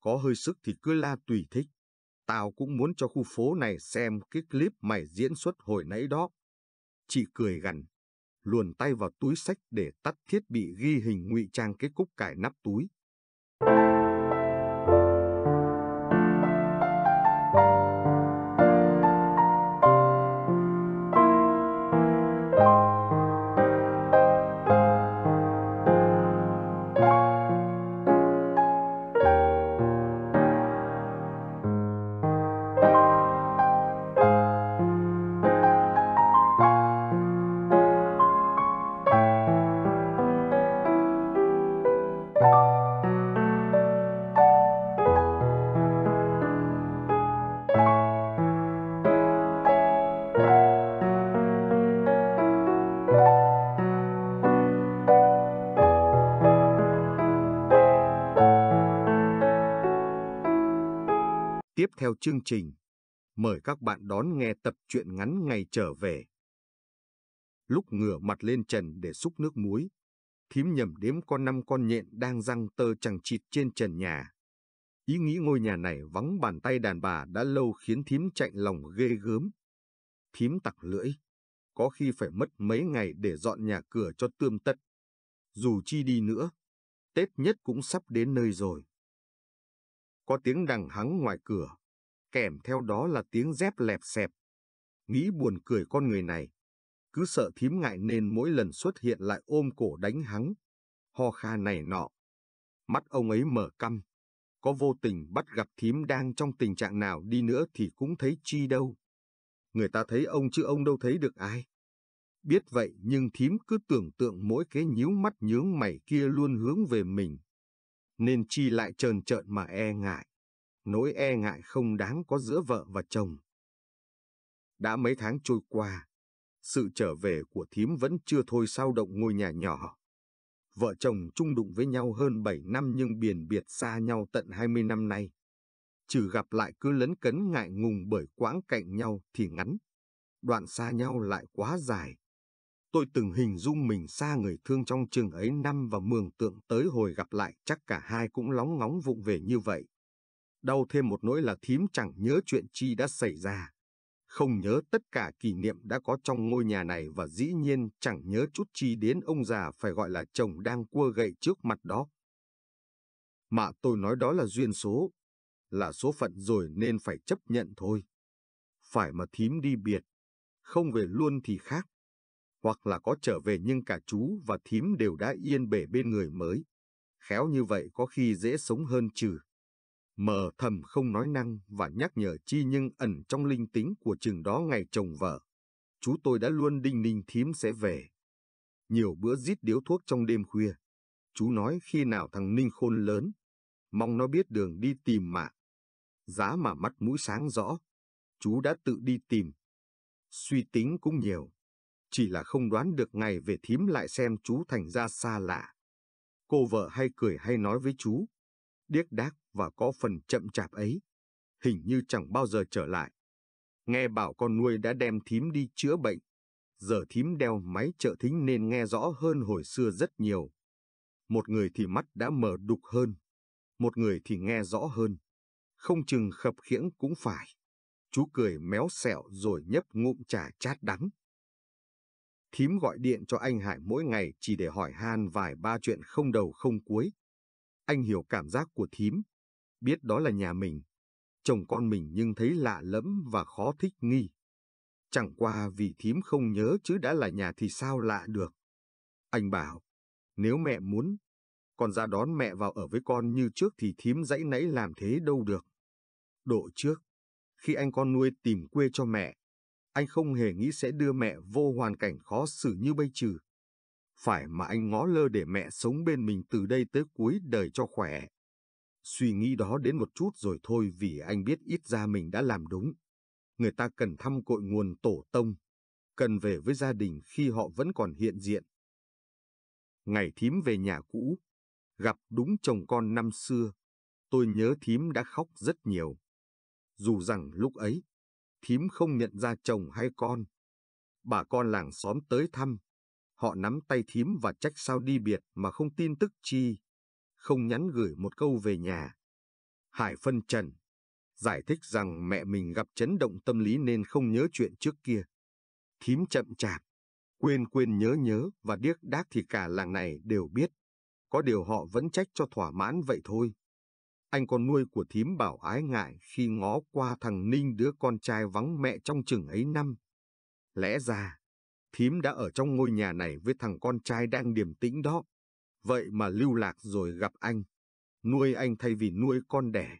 Có hơi sức thì cứ la tùy thích. Tao cũng muốn cho khu phố này xem cái clip mày diễn xuất hồi nãy đó. Chị cười gằn luồn tay vào túi sách để tắt thiết bị ghi hình ngụy trang cái cúc cải nắp túi. theo chương trình. Mời các bạn đón nghe tập truyện ngắn ngày trở về. Lúc ngửa mặt lên trần để xúc nước muối, thím nhầm đếm con năm con nhện đang răng tơ chẳng chịt trên trần nhà. Ý nghĩ ngôi nhà này vắng bàn tay đàn bà đã lâu khiến thím chạy lòng ghê gớm. Thím tặc lưỡi, có khi phải mất mấy ngày để dọn nhà cửa cho tươm tất. Dù chi đi nữa, Tết nhất cũng sắp đến nơi rồi. Có tiếng đằng hắng ngoài cửa, kèm theo đó là tiếng dép lẹp xẹp. Nghĩ buồn cười con người này, cứ sợ thím ngại nên mỗi lần xuất hiện lại ôm cổ đánh hắng, ho kha này nọ. Mắt ông ấy mở căm, có vô tình bắt gặp thím đang trong tình trạng nào đi nữa thì cũng thấy chi đâu. Người ta thấy ông chứ ông đâu thấy được ai. Biết vậy nhưng thím cứ tưởng tượng mỗi cái nhíu mắt nhướng mày kia luôn hướng về mình. Nên chi lại trờn trợn mà e ngại nỗi e ngại không đáng có giữa vợ và chồng. Đã mấy tháng trôi qua, sự trở về của thím vẫn chưa thôi sao động ngôi nhà nhỏ. Vợ chồng chung đụng với nhau hơn 7 năm nhưng biển biệt xa nhau tận 20 năm nay. Trừ gặp lại cứ lấn cấn ngại ngùng bởi quãng cạnh nhau thì ngắn, đoạn xa nhau lại quá dài. Tôi từng hình dung mình xa người thương trong trường ấy năm và mường tượng tới hồi gặp lại chắc cả hai cũng lóng ngóng vụng về như vậy đau thêm một nỗi là thím chẳng nhớ chuyện chi đã xảy ra. Không nhớ tất cả kỷ niệm đã có trong ngôi nhà này và dĩ nhiên chẳng nhớ chút chi đến ông già phải gọi là chồng đang cua gậy trước mặt đó. Mà tôi nói đó là duyên số, là số phận rồi nên phải chấp nhận thôi. Phải mà thím đi biệt, không về luôn thì khác. Hoặc là có trở về nhưng cả chú và thím đều đã yên bể bên người mới. Khéo như vậy có khi dễ sống hơn trừ mờ thầm không nói năng và nhắc nhở chi nhưng ẩn trong linh tính của chừng đó ngày chồng vợ. Chú tôi đã luôn đinh ninh thím sẽ về. Nhiều bữa rít điếu thuốc trong đêm khuya. Chú nói khi nào thằng Ninh khôn lớn. Mong nó biết đường đi tìm mạ. Giá mà mắt mũi sáng rõ. Chú đã tự đi tìm. Suy tính cũng nhiều. Chỉ là không đoán được ngày về thím lại xem chú thành ra xa lạ. Cô vợ hay cười hay nói với chú điếc đác và có phần chậm chạp ấy, hình như chẳng bao giờ trở lại. Nghe bảo con nuôi đã đem thím đi chữa bệnh, giờ thím đeo máy trợ thính nên nghe rõ hơn hồi xưa rất nhiều. Một người thì mắt đã mở đục hơn, một người thì nghe rõ hơn. Không chừng khập khiễng cũng phải. Chú cười méo sẹo rồi nhấp ngụm trà chát đắng. Thím gọi điện cho anh Hải mỗi ngày chỉ để hỏi han vài ba chuyện không đầu không cuối, anh hiểu cảm giác của thím, biết đó là nhà mình, chồng con mình nhưng thấy lạ lẫm và khó thích nghi. Chẳng qua vì thím không nhớ chứ đã là nhà thì sao lạ được. Anh bảo, nếu mẹ muốn, con ra đón mẹ vào ở với con như trước thì thím dãy nãy làm thế đâu được. Độ trước, khi anh con nuôi tìm quê cho mẹ, anh không hề nghĩ sẽ đưa mẹ vô hoàn cảnh khó xử như bây trừ phải mà anh ngó lơ để mẹ sống bên mình từ đây tới cuối đời cho khỏe. Suy nghĩ đó đến một chút rồi thôi vì anh biết ít ra mình đã làm đúng. Người ta cần thăm cội nguồn tổ tông, cần về với gia đình khi họ vẫn còn hiện diện. Ngày thím về nhà cũ, gặp đúng chồng con năm xưa, tôi nhớ thím đã khóc rất nhiều. Dù rằng lúc ấy, thím không nhận ra chồng hay con. Bà con làng xóm tới thăm, Họ nắm tay thím và trách sao đi biệt mà không tin tức chi, không nhắn gửi một câu về nhà. Hải phân trần, giải thích rằng mẹ mình gặp chấn động tâm lý nên không nhớ chuyện trước kia. Thím chậm chạp, quên quên nhớ nhớ và điếc đác thì cả làng này đều biết. Có điều họ vẫn trách cho thỏa mãn vậy thôi. Anh con nuôi của thím bảo ái ngại khi ngó qua thằng Ninh đứa con trai vắng mẹ trong chừng ấy năm. Lẽ ra, thím đã ở trong ngôi nhà này với thằng con trai đang điềm tĩnh đó. Vậy mà lưu lạc rồi gặp anh, nuôi anh thay vì nuôi con đẻ.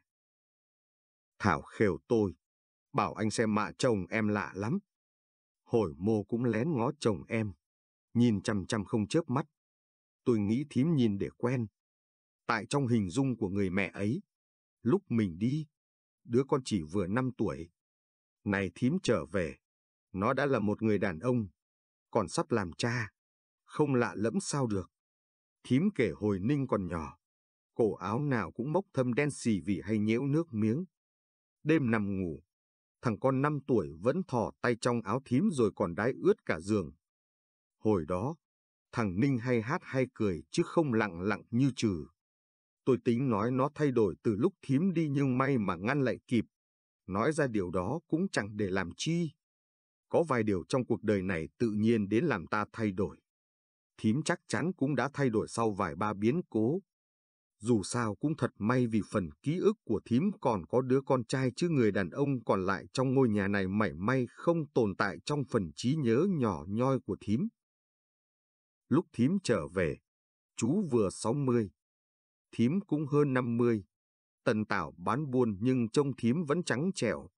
Thảo khều tôi, bảo anh xem mạ chồng em lạ lắm. Hồi mô cũng lén ngó chồng em, nhìn chằm chằm không chớp mắt. Tôi nghĩ thím nhìn để quen. Tại trong hình dung của người mẹ ấy, lúc mình đi, đứa con chỉ vừa 5 tuổi. Này thím trở về, nó đã là một người đàn ông, còn sắp làm cha, không lạ lẫm sao được. Thím kể hồi ninh còn nhỏ, cổ áo nào cũng mốc thâm đen xì vì hay nhễu nước miếng. Đêm nằm ngủ, thằng con năm tuổi vẫn thò tay trong áo thím rồi còn đái ướt cả giường. Hồi đó, thằng Ninh hay hát hay cười chứ không lặng lặng như trừ. Tôi tính nói nó thay đổi từ lúc thím đi nhưng may mà ngăn lại kịp. Nói ra điều đó cũng chẳng để làm chi có vài điều trong cuộc đời này tự nhiên đến làm ta thay đổi. Thím chắc chắn cũng đã thay đổi sau vài ba biến cố. Dù sao cũng thật may vì phần ký ức của thím còn có đứa con trai chứ người đàn ông còn lại trong ngôi nhà này mảy may không tồn tại trong phần trí nhớ nhỏ nhoi của thím. Lúc thím trở về, chú vừa 60, thím cũng hơn 50. Tần Tảo bán buôn nhưng trông thím vẫn trắng trẻo,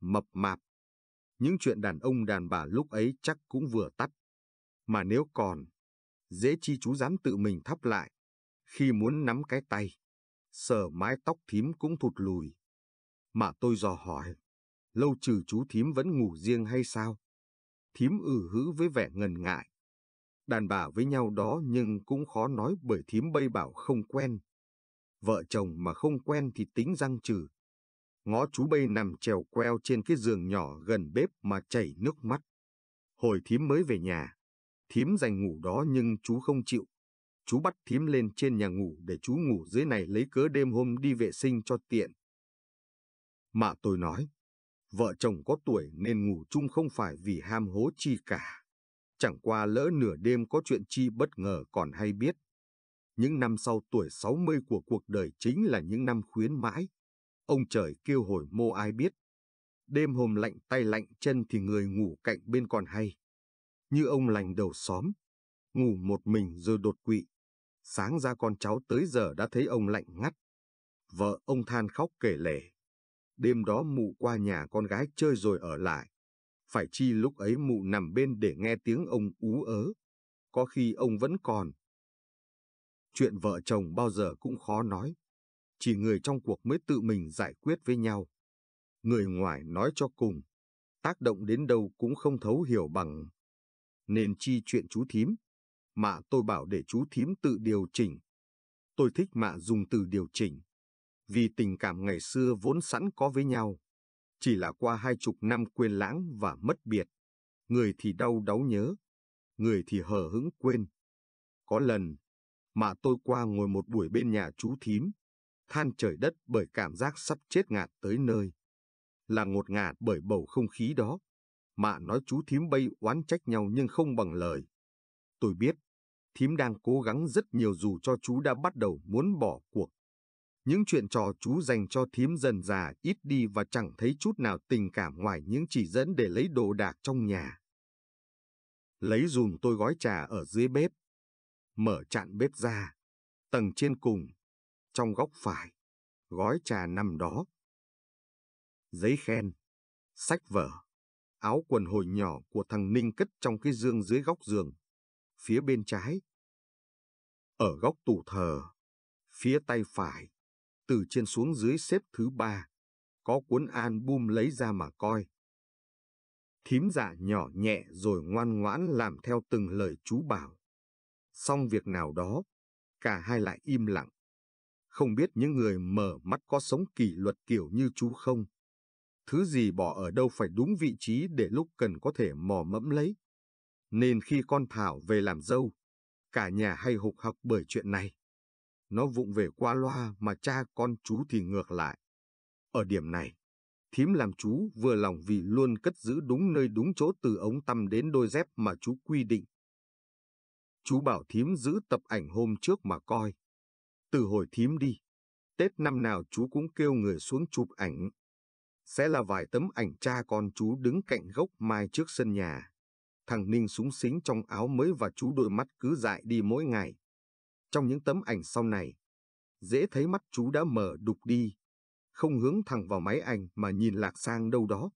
mập mạp, những chuyện đàn ông đàn bà lúc ấy chắc cũng vừa tắt. Mà nếu còn, dễ chi chú dám tự mình thắp lại, khi muốn nắm cái tay, sờ mái tóc thím cũng thụt lùi. Mà tôi dò hỏi, lâu trừ chú thím vẫn ngủ riêng hay sao? Thím ừ hữ với vẻ ngần ngại. Đàn bà với nhau đó nhưng cũng khó nói bởi thím bây bảo không quen. Vợ chồng mà không quen thì tính răng trừ, ngó chú bay nằm trèo queo trên cái giường nhỏ gần bếp mà chảy nước mắt. Hồi thím mới về nhà, thím dành ngủ đó nhưng chú không chịu. Chú bắt thím lên trên nhà ngủ để chú ngủ dưới này lấy cớ đêm hôm đi vệ sinh cho tiện. Mà tôi nói, vợ chồng có tuổi nên ngủ chung không phải vì ham hố chi cả. Chẳng qua lỡ nửa đêm có chuyện chi bất ngờ còn hay biết. Những năm sau tuổi 60 của cuộc đời chính là những năm khuyến mãi, ông trời kêu hồi mô ai biết. Đêm hôm lạnh tay lạnh chân thì người ngủ cạnh bên còn hay. Như ông lành đầu xóm, ngủ một mình rồi đột quỵ. Sáng ra con cháu tới giờ đã thấy ông lạnh ngắt. Vợ ông than khóc kể lể. Đêm đó mụ qua nhà con gái chơi rồi ở lại. Phải chi lúc ấy mụ nằm bên để nghe tiếng ông ú ớ. Có khi ông vẫn còn. Chuyện vợ chồng bao giờ cũng khó nói chỉ người trong cuộc mới tự mình giải quyết với nhau. Người ngoài nói cho cùng, tác động đến đâu cũng không thấu hiểu bằng. Nên chi chuyện chú thím, mạ tôi bảo để chú thím tự điều chỉnh. Tôi thích mạ dùng từ điều chỉnh, vì tình cảm ngày xưa vốn sẵn có với nhau. Chỉ là qua hai chục năm quên lãng và mất biệt, người thì đau đáu nhớ, người thì hờ hững quên. Có lần, mà tôi qua ngồi một buổi bên nhà chú thím, than trời đất bởi cảm giác sắp chết ngạt tới nơi. Là ngột ngạt bởi bầu không khí đó. Mạ nói chú thím bay oán trách nhau nhưng không bằng lời. Tôi biết, thím đang cố gắng rất nhiều dù cho chú đã bắt đầu muốn bỏ cuộc. Những chuyện trò chú dành cho thím dần già ít đi và chẳng thấy chút nào tình cảm ngoài những chỉ dẫn để lấy đồ đạc trong nhà. Lấy dùm tôi gói trà ở dưới bếp. Mở chặn bếp ra. Tầng trên cùng trong góc phải, gói trà nằm đó. Giấy khen, sách vở, áo quần hồi nhỏ của thằng Ninh cất trong cái dương dưới góc giường, phía bên trái. Ở góc tủ thờ, phía tay phải, từ trên xuống dưới xếp thứ ba, có cuốn album lấy ra mà coi. Thím dạ nhỏ nhẹ rồi ngoan ngoãn làm theo từng lời chú bảo. Xong việc nào đó, cả hai lại im lặng không biết những người mở mắt có sống kỷ luật kiểu như chú không. Thứ gì bỏ ở đâu phải đúng vị trí để lúc cần có thể mò mẫm lấy. Nên khi con Thảo về làm dâu, cả nhà hay hục học bởi chuyện này. Nó vụng về qua loa mà cha con chú thì ngược lại. Ở điểm này, thím làm chú vừa lòng vì luôn cất giữ đúng nơi đúng chỗ từ ống tăm đến đôi dép mà chú quy định. Chú bảo thím giữ tập ảnh hôm trước mà coi từ hồi thím đi, Tết năm nào chú cũng kêu người xuống chụp ảnh. Sẽ là vài tấm ảnh cha con chú đứng cạnh gốc mai trước sân nhà. Thằng Ninh súng xính trong áo mới và chú đôi mắt cứ dại đi mỗi ngày. Trong những tấm ảnh sau này, dễ thấy mắt chú đã mở đục đi, không hướng thẳng vào máy ảnh mà nhìn lạc sang đâu đó.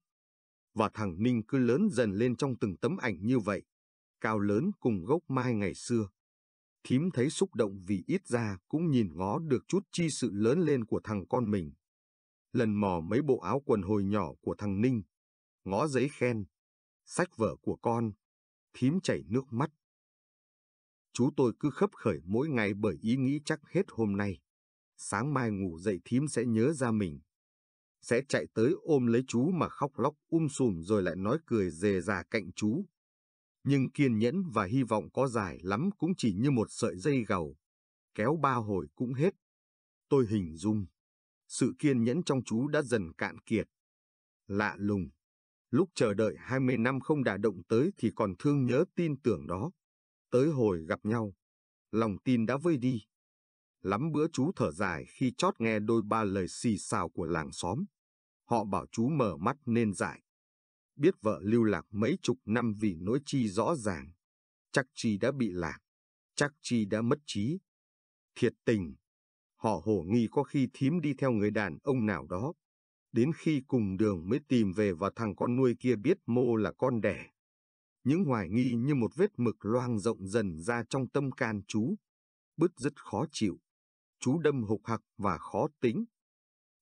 Và thằng Ninh cứ lớn dần lên trong từng tấm ảnh như vậy, cao lớn cùng gốc mai ngày xưa. Thím thấy xúc động vì ít ra cũng nhìn ngó được chút chi sự lớn lên của thằng con mình. Lần mò mấy bộ áo quần hồi nhỏ của thằng Ninh, ngó giấy khen, sách vở của con, thím chảy nước mắt. Chú tôi cứ khấp khởi mỗi ngày bởi ý nghĩ chắc hết hôm nay. Sáng mai ngủ dậy thím sẽ nhớ ra mình. Sẽ chạy tới ôm lấy chú mà khóc lóc um sùm rồi lại nói cười dề già cạnh chú nhưng kiên nhẫn và hy vọng có dài lắm cũng chỉ như một sợi dây gầu, kéo ba hồi cũng hết. Tôi hình dung, sự kiên nhẫn trong chú đã dần cạn kiệt. Lạ lùng, lúc chờ đợi 20 năm không đả động tới thì còn thương nhớ tin tưởng đó. Tới hồi gặp nhau, lòng tin đã vơi đi. Lắm bữa chú thở dài khi chót nghe đôi ba lời xì xào của làng xóm. Họ bảo chú mở mắt nên dại biết vợ lưu lạc mấy chục năm vì nỗi chi rõ ràng. Chắc chi đã bị lạc, chắc chi đã mất trí. Thiệt tình, họ hổ nghi có khi thím đi theo người đàn ông nào đó. Đến khi cùng đường mới tìm về và thằng con nuôi kia biết mô là con đẻ. Những hoài nghi như một vết mực loang rộng dần ra trong tâm can chú. Bứt rất khó chịu. Chú đâm hục hặc và khó tính.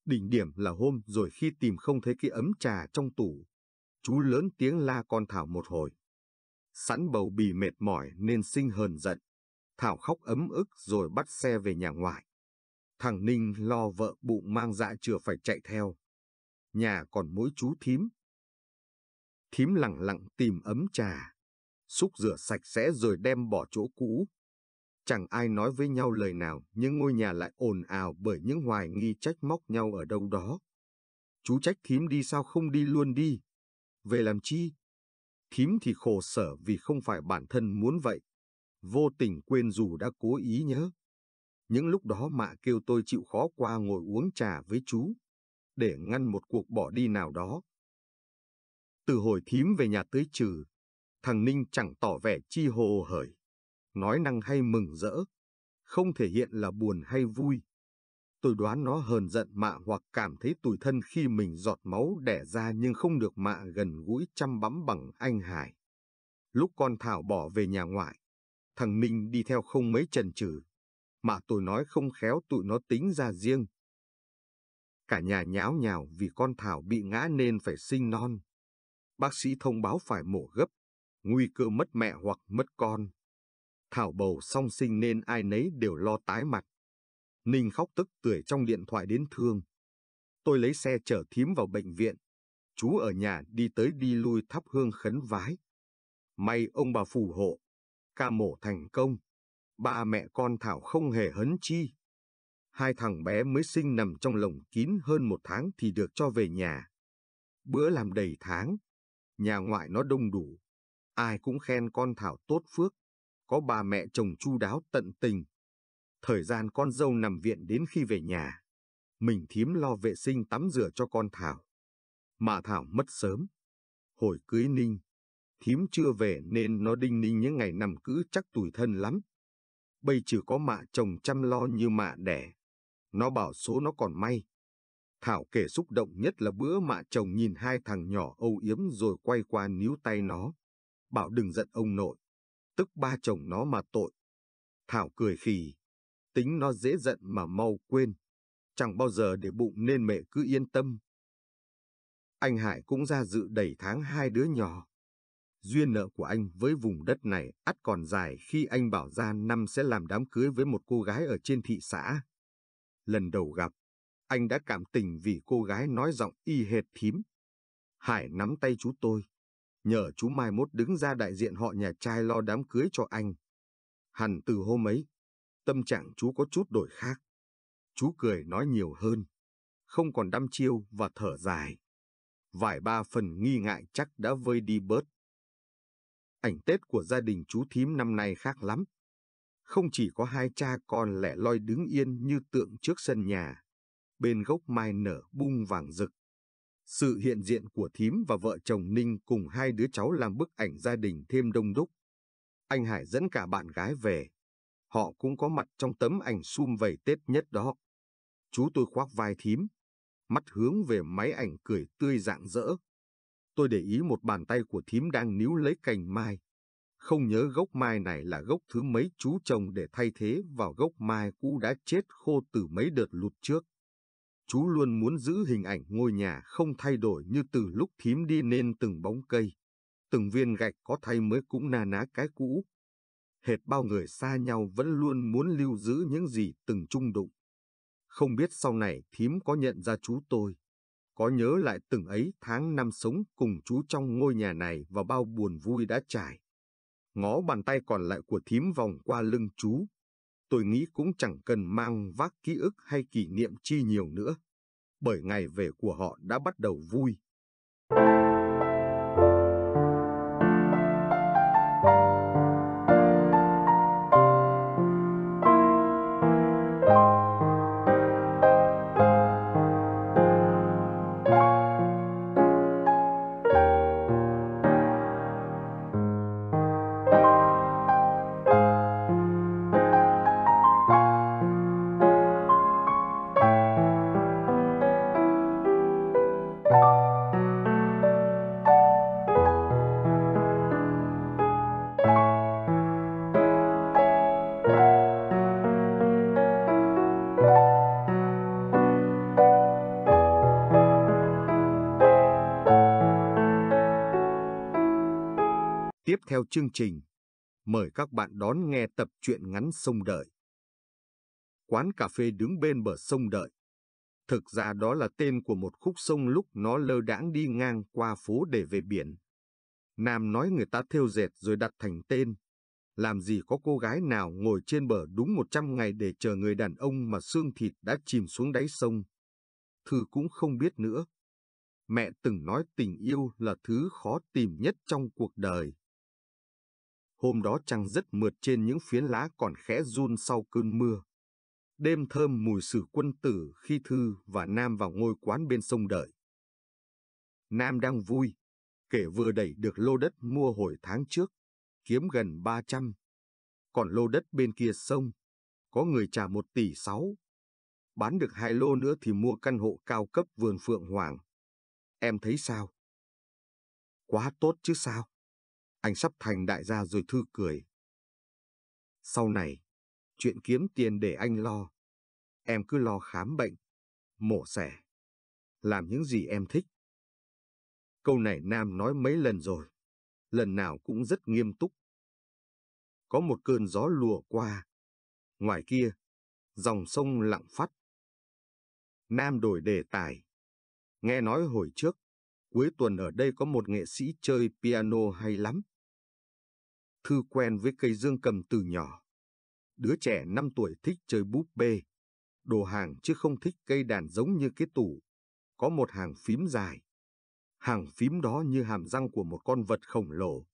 Đỉnh điểm là hôm rồi khi tìm không thấy cái ấm trà trong tủ, chú lớn tiếng la con Thảo một hồi. Sẵn bầu bì mệt mỏi nên sinh hờn giận. Thảo khóc ấm ức rồi bắt xe về nhà ngoại. Thằng Ninh lo vợ bụng mang dạ chưa phải chạy theo. Nhà còn mỗi chú thím. Thím lặng lặng tìm ấm trà. Xúc rửa sạch sẽ rồi đem bỏ chỗ cũ. Chẳng ai nói với nhau lời nào nhưng ngôi nhà lại ồn ào bởi những hoài nghi trách móc nhau ở đâu đó. Chú trách thím đi sao không đi luôn đi, về làm chi? Thím thì khổ sở vì không phải bản thân muốn vậy. Vô tình quên dù đã cố ý nhớ. Những lúc đó mạ kêu tôi chịu khó qua ngồi uống trà với chú, để ngăn một cuộc bỏ đi nào đó. Từ hồi thím về nhà tới trừ, thằng Ninh chẳng tỏ vẻ chi hồ hởi, nói năng hay mừng rỡ, không thể hiện là buồn hay vui. Tôi đoán nó hờn giận mạ hoặc cảm thấy tủi thân khi mình giọt máu đẻ ra nhưng không được mạ gần gũi chăm bắm bằng anh Hải. Lúc con Thảo bỏ về nhà ngoại, thằng minh đi theo không mấy chần chừ. Mà tôi nói không khéo tụi nó tính ra riêng. Cả nhà nháo nhào vì con Thảo bị ngã nên phải sinh non. Bác sĩ thông báo phải mổ gấp, nguy cơ mất mẹ hoặc mất con. Thảo bầu song sinh nên ai nấy đều lo tái mặt. Ninh khóc tức tưởi trong điện thoại đến thương. Tôi lấy xe chở thím vào bệnh viện. Chú ở nhà đi tới đi lui thắp hương khấn vái. May ông bà phù hộ. Ca mổ thành công. Ba mẹ con Thảo không hề hấn chi. Hai thằng bé mới sinh nằm trong lồng kín hơn một tháng thì được cho về nhà. Bữa làm đầy tháng. Nhà ngoại nó đông đủ. Ai cũng khen con Thảo tốt phước. Có bà mẹ chồng chu đáo tận tình thời gian con dâu nằm viện đến khi về nhà, mình thím lo vệ sinh tắm rửa cho con Thảo. Mà Thảo mất sớm. Hồi cưới Ninh, thím chưa về nên nó đinh ninh những ngày nằm cứ chắc tủi thân lắm. Bây trừ có mạ chồng chăm lo như mạ đẻ. Nó bảo số nó còn may. Thảo kể xúc động nhất là bữa mạ chồng nhìn hai thằng nhỏ âu yếm rồi quay qua níu tay nó. Bảo đừng giận ông nội. Tức ba chồng nó mà tội. Thảo cười khì tính nó dễ giận mà mau quên, chẳng bao giờ để bụng nên mẹ cứ yên tâm. Anh Hải cũng ra dự đầy tháng hai đứa nhỏ. Duyên nợ của anh với vùng đất này ắt còn dài khi anh bảo ra năm sẽ làm đám cưới với một cô gái ở trên thị xã. Lần đầu gặp, anh đã cảm tình vì cô gái nói giọng y hệt thím. Hải nắm tay chú tôi, nhờ chú mai mốt đứng ra đại diện họ nhà trai lo đám cưới cho anh. Hẳn từ hôm ấy, Tâm trạng chú có chút đổi khác. Chú cười nói nhiều hơn, không còn đăm chiêu và thở dài. Vài ba phần nghi ngại chắc đã vơi đi bớt. Ảnh Tết của gia đình chú thím năm nay khác lắm. Không chỉ có hai cha con lẻ loi đứng yên như tượng trước sân nhà, bên gốc mai nở bung vàng rực. Sự hiện diện của thím và vợ chồng Ninh cùng hai đứa cháu làm bức ảnh gia đình thêm đông đúc. Anh Hải dẫn cả bạn gái về, họ cũng có mặt trong tấm ảnh sum vầy Tết nhất đó. Chú tôi khoác vai thím, mắt hướng về máy ảnh cười tươi rạng rỡ. Tôi để ý một bàn tay của thím đang níu lấy cành mai. Không nhớ gốc mai này là gốc thứ mấy chú trồng để thay thế vào gốc mai cũ đã chết khô từ mấy đợt lụt trước. Chú luôn muốn giữ hình ảnh ngôi nhà không thay đổi như từ lúc thím đi nên từng bóng cây. Từng viên gạch có thay mới cũng na ná cái cũ, hệt bao người xa nhau vẫn luôn muốn lưu giữ những gì từng chung đụng. Không biết sau này thím có nhận ra chú tôi, có nhớ lại từng ấy tháng năm sống cùng chú trong ngôi nhà này và bao buồn vui đã trải. Ngó bàn tay còn lại của thím vòng qua lưng chú, tôi nghĩ cũng chẳng cần mang vác ký ức hay kỷ niệm chi nhiều nữa, bởi ngày về của họ đã bắt đầu vui. theo chương trình. Mời các bạn đón nghe tập truyện ngắn Sông Đợi. Quán cà phê đứng bên bờ sông Đợi. Thực ra đó là tên của một khúc sông lúc nó lơ đãng đi ngang qua phố để về biển. Nam nói người ta thêu dệt rồi đặt thành tên. Làm gì có cô gái nào ngồi trên bờ đúng 100 ngày để chờ người đàn ông mà xương thịt đã chìm xuống đáy sông. Thư cũng không biết nữa. Mẹ từng nói tình yêu là thứ khó tìm nhất trong cuộc đời. Hôm đó trăng rất mượt trên những phiến lá còn khẽ run sau cơn mưa. Đêm thơm mùi sử quân tử khi Thư và Nam vào ngôi quán bên sông đợi. Nam đang vui, kể vừa đẩy được lô đất mua hồi tháng trước, kiếm gần 300. Còn lô đất bên kia sông, có người trả 1 tỷ 6. Bán được hai lô nữa thì mua căn hộ cao cấp vườn Phượng Hoàng. Em thấy sao? Quá tốt chứ sao? Anh sắp thành đại gia rồi Thư cười. Sau này, chuyện kiếm tiền để anh lo. Em cứ lo khám bệnh, mổ xẻ, làm những gì em thích. Câu này Nam nói mấy lần rồi, lần nào cũng rất nghiêm túc. Có một cơn gió lùa qua. Ngoài kia, dòng sông lặng phát. Nam đổi đề tài. Nghe nói hồi trước, cuối tuần ở đây có một nghệ sĩ chơi piano hay lắm. Thư quen với cây dương cầm từ nhỏ. Đứa trẻ 5 tuổi thích chơi búp bê, đồ hàng chứ không thích cây đàn giống như cái tủ. Có một hàng phím dài. Hàng phím đó như hàm răng của một con vật khổng lồ,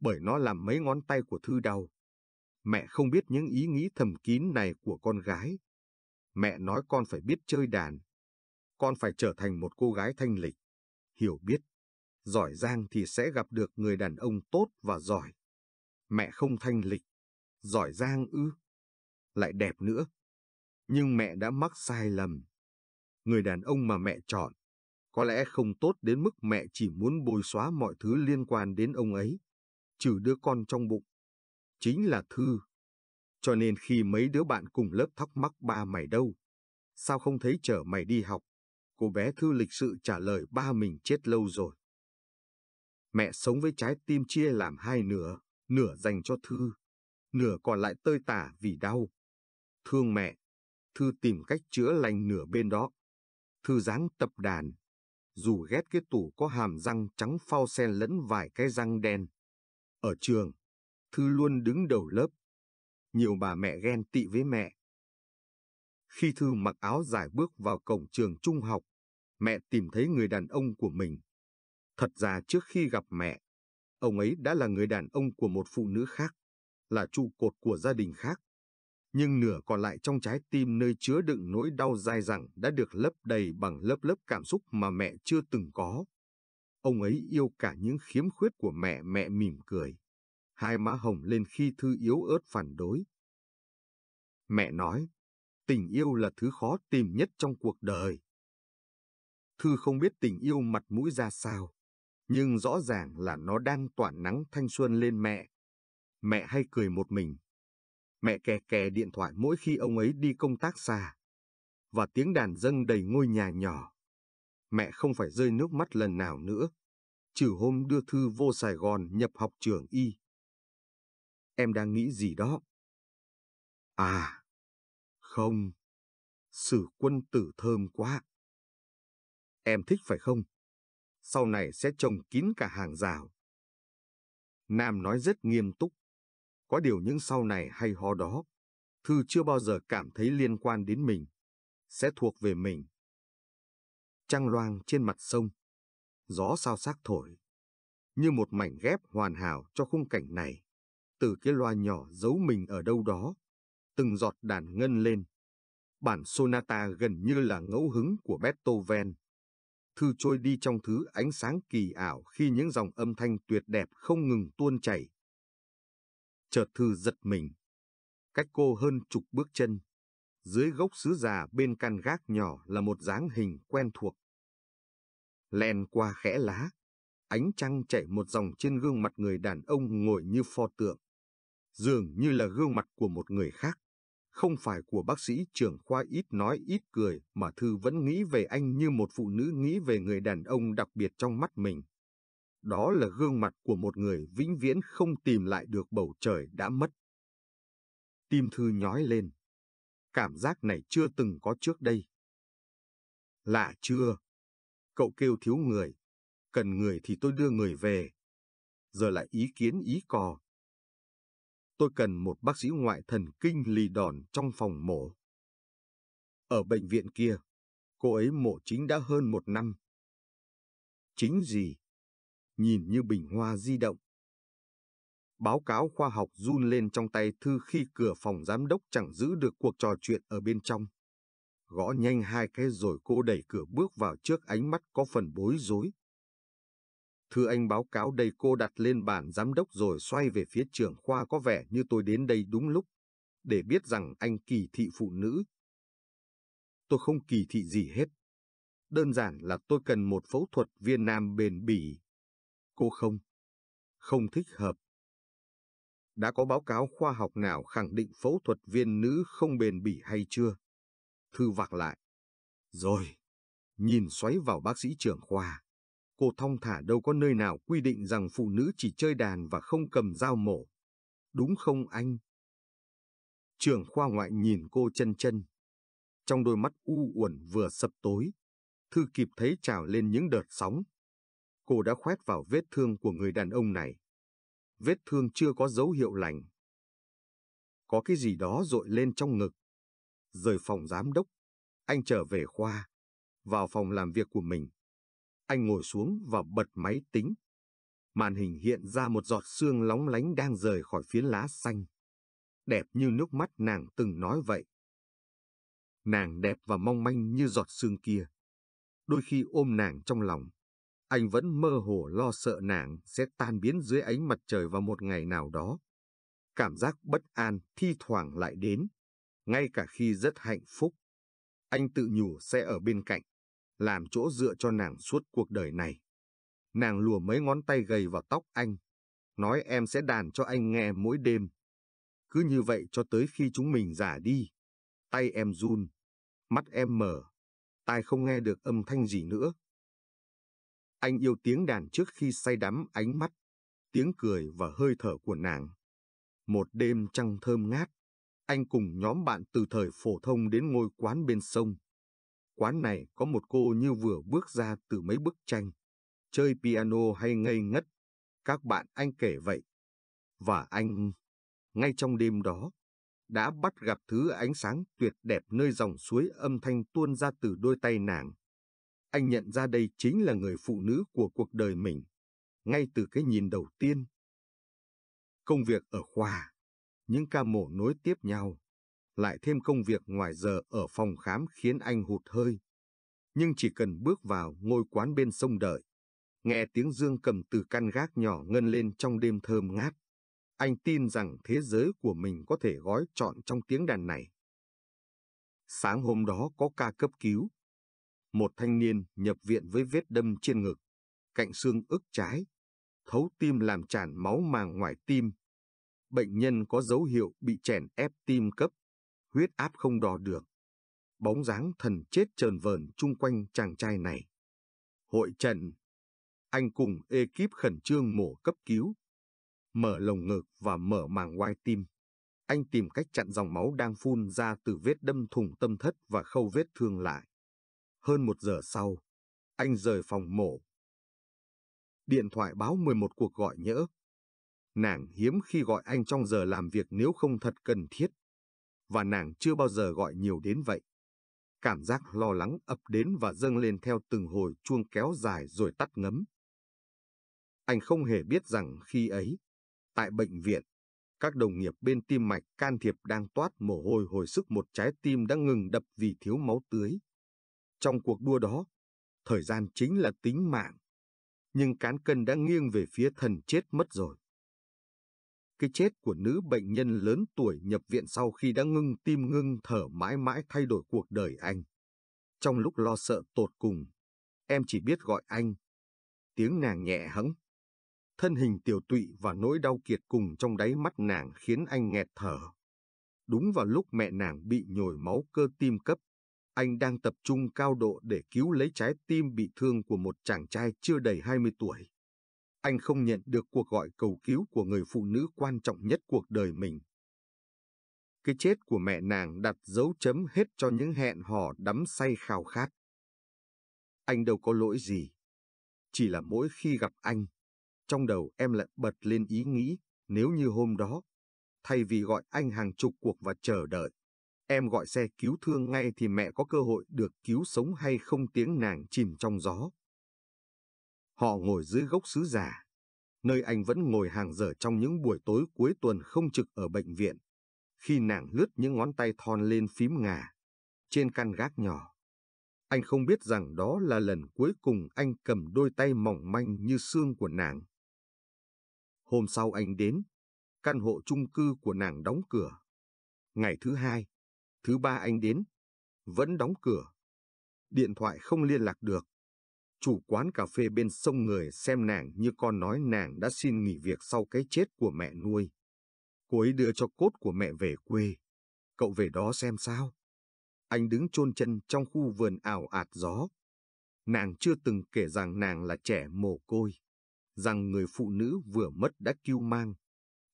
bởi nó làm mấy ngón tay của Thư đau. Mẹ không biết những ý nghĩ thầm kín này của con gái. Mẹ nói con phải biết chơi đàn. Con phải trở thành một cô gái thanh lịch, hiểu biết. Giỏi giang thì sẽ gặp được người đàn ông tốt và giỏi. Mẹ không thanh lịch, giỏi giang ư, lại đẹp nữa. Nhưng mẹ đã mắc sai lầm. Người đàn ông mà mẹ chọn, có lẽ không tốt đến mức mẹ chỉ muốn bồi xóa mọi thứ liên quan đến ông ấy, trừ đứa con trong bụng. Chính là Thư. Cho nên khi mấy đứa bạn cùng lớp thắc mắc ba mày đâu, sao không thấy chở mày đi học, cô bé Thư lịch sự trả lời ba mình chết lâu rồi. Mẹ sống với trái tim chia làm hai nửa nửa dành cho Thư, nửa còn lại tơi tả vì đau. Thương mẹ, Thư tìm cách chữa lành nửa bên đó. Thư dáng tập đàn, dù ghét cái tủ có hàm răng trắng phao xen lẫn vài cái răng đen. Ở trường, Thư luôn đứng đầu lớp. Nhiều bà mẹ ghen tị với mẹ. Khi Thư mặc áo dài bước vào cổng trường trung học, mẹ tìm thấy người đàn ông của mình. Thật ra trước khi gặp mẹ, ông ấy đã là người đàn ông của một phụ nữ khác, là trụ cột của gia đình khác. Nhưng nửa còn lại trong trái tim nơi chứa đựng nỗi đau dai dẳng đã được lấp đầy bằng lớp lớp cảm xúc mà mẹ chưa từng có. Ông ấy yêu cả những khiếm khuyết của mẹ mẹ mỉm cười. Hai má hồng lên khi Thư yếu ớt phản đối. Mẹ nói, tình yêu là thứ khó tìm nhất trong cuộc đời. Thư không biết tình yêu mặt mũi ra sao nhưng rõ ràng là nó đang tỏa nắng thanh xuân lên mẹ. Mẹ hay cười một mình. Mẹ kè kè điện thoại mỗi khi ông ấy đi công tác xa. Và tiếng đàn dâng đầy ngôi nhà nhỏ. Mẹ không phải rơi nước mắt lần nào nữa. Trừ hôm đưa thư vô Sài Gòn nhập học trường Y. Em đang nghĩ gì đó? À, không. Sử quân tử thơm quá. Em thích phải không? sau này sẽ trồng kín cả hàng rào. Nam nói rất nghiêm túc. Có điều những sau này hay ho đó, Thư chưa bao giờ cảm thấy liên quan đến mình, sẽ thuộc về mình. Trăng loang trên mặt sông, gió sao sắc thổi, như một mảnh ghép hoàn hảo cho khung cảnh này. Từ cái loa nhỏ giấu mình ở đâu đó, từng giọt đàn ngân lên. Bản sonata gần như là ngẫu hứng của Beethoven thư trôi đi trong thứ ánh sáng kỳ ảo khi những dòng âm thanh tuyệt đẹp không ngừng tuôn chảy. Chợt thư giật mình. Cách cô hơn chục bước chân. Dưới gốc sứ già bên căn gác nhỏ là một dáng hình quen thuộc. Lèn qua khẽ lá, ánh trăng chạy một dòng trên gương mặt người đàn ông ngồi như pho tượng. Dường như là gương mặt của một người khác không phải của bác sĩ trưởng khoa ít nói ít cười mà Thư vẫn nghĩ về anh như một phụ nữ nghĩ về người đàn ông đặc biệt trong mắt mình. Đó là gương mặt của một người vĩnh viễn không tìm lại được bầu trời đã mất. Tim Thư nhói lên. Cảm giác này chưa từng có trước đây. Lạ chưa? Cậu kêu thiếu người. Cần người thì tôi đưa người về. Giờ lại ý kiến ý cò, tôi cần một bác sĩ ngoại thần kinh lì đòn trong phòng mổ. Ở bệnh viện kia, cô ấy mổ chính đã hơn một năm. Chính gì? Nhìn như bình hoa di động. Báo cáo khoa học run lên trong tay thư khi cửa phòng giám đốc chẳng giữ được cuộc trò chuyện ở bên trong. Gõ nhanh hai cái rồi cô đẩy cửa bước vào trước ánh mắt có phần bối rối. Thư Anh báo cáo đây cô đặt lên bàn giám đốc rồi xoay về phía trưởng khoa có vẻ như tôi đến đây đúng lúc, để biết rằng anh kỳ thị phụ nữ. Tôi không kỳ thị gì hết. Đơn giản là tôi cần một phẫu thuật viên nam bền bỉ. Cô không. Không thích hợp. Đã có báo cáo khoa học nào khẳng định phẫu thuật viên nữ không bền bỉ hay chưa? Thư vạc lại. Rồi. Nhìn xoáy vào bác sĩ trưởng khoa. Cô thong thả đâu có nơi nào quy định rằng phụ nữ chỉ chơi đàn và không cầm dao mổ. Đúng không anh? Trường khoa ngoại nhìn cô chân chân. Trong đôi mắt u uẩn vừa sập tối, Thư kịp thấy trào lên những đợt sóng. Cô đã khoét vào vết thương của người đàn ông này. Vết thương chưa có dấu hiệu lành. Có cái gì đó rội lên trong ngực. Rời phòng giám đốc, anh trở về khoa, vào phòng làm việc của mình. Anh ngồi xuống và bật máy tính. Màn hình hiện ra một giọt sương lóng lánh đang rời khỏi phiến lá xanh. Đẹp như nước mắt nàng từng nói vậy. Nàng đẹp và mong manh như giọt sương kia. Đôi khi ôm nàng trong lòng, anh vẫn mơ hồ lo sợ nàng sẽ tan biến dưới ánh mặt trời vào một ngày nào đó. Cảm giác bất an thi thoảng lại đến, ngay cả khi rất hạnh phúc. Anh tự nhủ sẽ ở bên cạnh, làm chỗ dựa cho nàng suốt cuộc đời này. Nàng lùa mấy ngón tay gầy vào tóc anh, nói em sẽ đàn cho anh nghe mỗi đêm. Cứ như vậy cho tới khi chúng mình già đi. Tay em run, mắt em mở, tai không nghe được âm thanh gì nữa. Anh yêu tiếng đàn trước khi say đắm ánh mắt, tiếng cười và hơi thở của nàng. Một đêm trăng thơm ngát, anh cùng nhóm bạn từ thời phổ thông đến ngôi quán bên sông. Quán này có một cô như vừa bước ra từ mấy bức tranh, chơi piano hay ngây ngất. Các bạn anh kể vậy. Và anh, ngay trong đêm đó, đã bắt gặp thứ ánh sáng tuyệt đẹp nơi dòng suối âm thanh tuôn ra từ đôi tay nàng. Anh nhận ra đây chính là người phụ nữ của cuộc đời mình, ngay từ cái nhìn đầu tiên. Công việc ở khoa, những ca mổ nối tiếp nhau, lại thêm công việc ngoài giờ ở phòng khám khiến anh hụt hơi. Nhưng chỉ cần bước vào ngôi quán bên sông đợi, nghe tiếng dương cầm từ căn gác nhỏ ngân lên trong đêm thơm ngát. Anh tin rằng thế giới của mình có thể gói trọn trong tiếng đàn này. Sáng hôm đó có ca cấp cứu. Một thanh niên nhập viện với vết đâm trên ngực, cạnh xương ức trái, thấu tim làm tràn máu màng ngoài tim. Bệnh nhân có dấu hiệu bị chèn ép tim cấp huyết áp không đo được. Bóng dáng thần chết trờn vờn chung quanh chàng trai này. Hội trận, anh cùng ekip khẩn trương mổ cấp cứu, mở lồng ngực và mở màng ngoài tim. Anh tìm cách chặn dòng máu đang phun ra từ vết đâm thùng tâm thất và khâu vết thương lại. Hơn một giờ sau, anh rời phòng mổ. Điện thoại báo 11 cuộc gọi nhỡ. Nàng hiếm khi gọi anh trong giờ làm việc nếu không thật cần thiết và nàng chưa bao giờ gọi nhiều đến vậy. Cảm giác lo lắng ập đến và dâng lên theo từng hồi chuông kéo dài rồi tắt ngấm. Anh không hề biết rằng khi ấy, tại bệnh viện, các đồng nghiệp bên tim mạch can thiệp đang toát mồ hôi hồi sức một trái tim đã ngừng đập vì thiếu máu tưới. Trong cuộc đua đó, thời gian chính là tính mạng, nhưng cán cân đã nghiêng về phía thần chết mất rồi. Cái chết của nữ bệnh nhân lớn tuổi nhập viện sau khi đã ngưng tim ngưng thở mãi mãi thay đổi cuộc đời anh. Trong lúc lo sợ tột cùng, em chỉ biết gọi anh. Tiếng nàng nhẹ hững, Thân hình tiểu tụy và nỗi đau kiệt cùng trong đáy mắt nàng khiến anh nghẹt thở. Đúng vào lúc mẹ nàng bị nhồi máu cơ tim cấp, anh đang tập trung cao độ để cứu lấy trái tim bị thương của một chàng trai chưa đầy 20 tuổi anh không nhận được cuộc gọi cầu cứu của người phụ nữ quan trọng nhất cuộc đời mình. Cái chết của mẹ nàng đặt dấu chấm hết cho những hẹn hò đắm say khao khát. Anh đâu có lỗi gì. Chỉ là mỗi khi gặp anh, trong đầu em lại bật lên ý nghĩ nếu như hôm đó, thay vì gọi anh hàng chục cuộc và chờ đợi, em gọi xe cứu thương ngay thì mẹ có cơ hội được cứu sống hay không tiếng nàng chìm trong gió. Họ ngồi dưới gốc sứ giả, nơi anh vẫn ngồi hàng giờ trong những buổi tối cuối tuần không trực ở bệnh viện, khi nàng lướt những ngón tay thon lên phím ngà, trên căn gác nhỏ. Anh không biết rằng đó là lần cuối cùng anh cầm đôi tay mỏng manh như xương của nàng. Hôm sau anh đến, căn hộ chung cư của nàng đóng cửa. Ngày thứ hai, thứ ba anh đến, vẫn đóng cửa. Điện thoại không liên lạc được chủ quán cà phê bên sông người xem nàng như con nói nàng đã xin nghỉ việc sau cái chết của mẹ nuôi. Cô ấy đưa cho cốt của mẹ về quê. Cậu về đó xem sao. Anh đứng chôn chân trong khu vườn ảo ạt gió. Nàng chưa từng kể rằng nàng là trẻ mồ côi. Rằng người phụ nữ vừa mất đã kêu mang.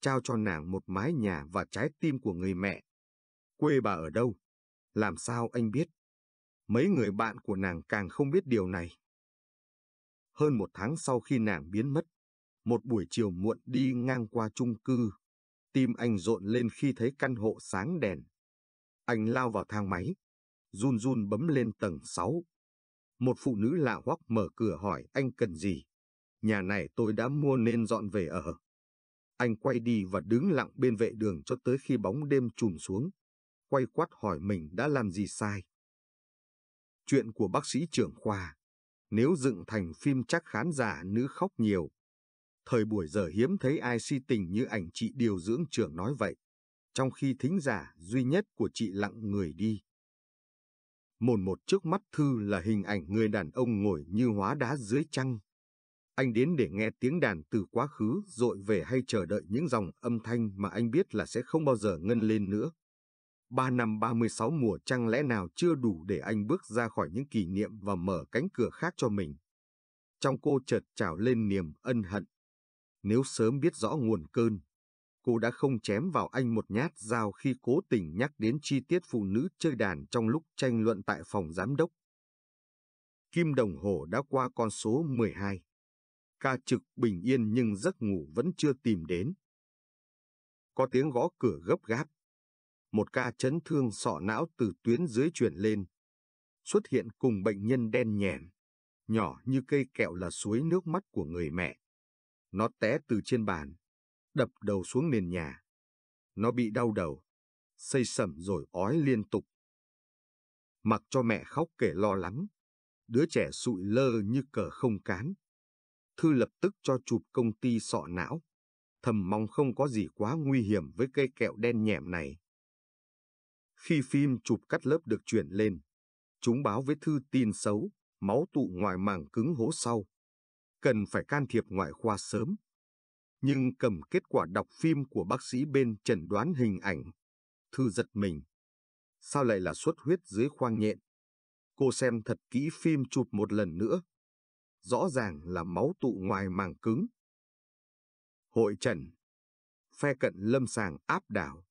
Trao cho nàng một mái nhà và trái tim của người mẹ. Quê bà ở đâu? Làm sao anh biết? Mấy người bạn của nàng càng không biết điều này. Hơn một tháng sau khi nàng biến mất, một buổi chiều muộn đi ngang qua chung cư, tim anh rộn lên khi thấy căn hộ sáng đèn. Anh lao vào thang máy, run run bấm lên tầng 6. Một phụ nữ lạ hoắc mở cửa hỏi anh cần gì. Nhà này tôi đã mua nên dọn về ở. Anh quay đi và đứng lặng bên vệ đường cho tới khi bóng đêm trùm xuống. Quay quát hỏi mình đã làm gì sai. Chuyện của bác sĩ trưởng khoa nếu dựng thành phim chắc khán giả nữ khóc nhiều. Thời buổi giờ hiếm thấy ai si tình như ảnh chị điều dưỡng trưởng nói vậy, trong khi thính giả duy nhất của chị lặng người đi. Mồn một trước mắt Thư là hình ảnh người đàn ông ngồi như hóa đá dưới trăng. Anh đến để nghe tiếng đàn từ quá khứ dội về hay chờ đợi những dòng âm thanh mà anh biết là sẽ không bao giờ ngân lên nữa. Ba năm 36 mùa chăng lẽ nào chưa đủ để anh bước ra khỏi những kỷ niệm và mở cánh cửa khác cho mình. Trong cô chợt trào lên niềm ân hận. Nếu sớm biết rõ nguồn cơn, cô đã không chém vào anh một nhát dao khi cố tình nhắc đến chi tiết phụ nữ chơi đàn trong lúc tranh luận tại phòng giám đốc. Kim đồng hồ đã qua con số 12. Ca trực bình yên nhưng giấc ngủ vẫn chưa tìm đến. Có tiếng gõ cửa gấp gáp một ca chấn thương sọ não từ tuyến dưới chuyển lên. Xuất hiện cùng bệnh nhân đen nhèm, nhỏ như cây kẹo là suối nước mắt của người mẹ. Nó té từ trên bàn, đập đầu xuống nền nhà. Nó bị đau đầu, xây sẩm rồi ói liên tục. Mặc cho mẹ khóc kể lo lắng, đứa trẻ sụi lơ như cờ không cán. Thư lập tức cho chụp công ty sọ não, thầm mong không có gì quá nguy hiểm với cây kẹo đen nhẹm này. Khi phim chụp cắt lớp được chuyển lên, chúng báo với thư tin xấu, máu tụ ngoài màng cứng hố sau. Cần phải can thiệp ngoại khoa sớm. Nhưng cầm kết quả đọc phim của bác sĩ bên chẩn đoán hình ảnh. Thư giật mình. Sao lại là xuất huyết dưới khoang nhện? Cô xem thật kỹ phim chụp một lần nữa. Rõ ràng là máu tụ ngoài màng cứng. Hội trần. Phe cận lâm sàng áp đảo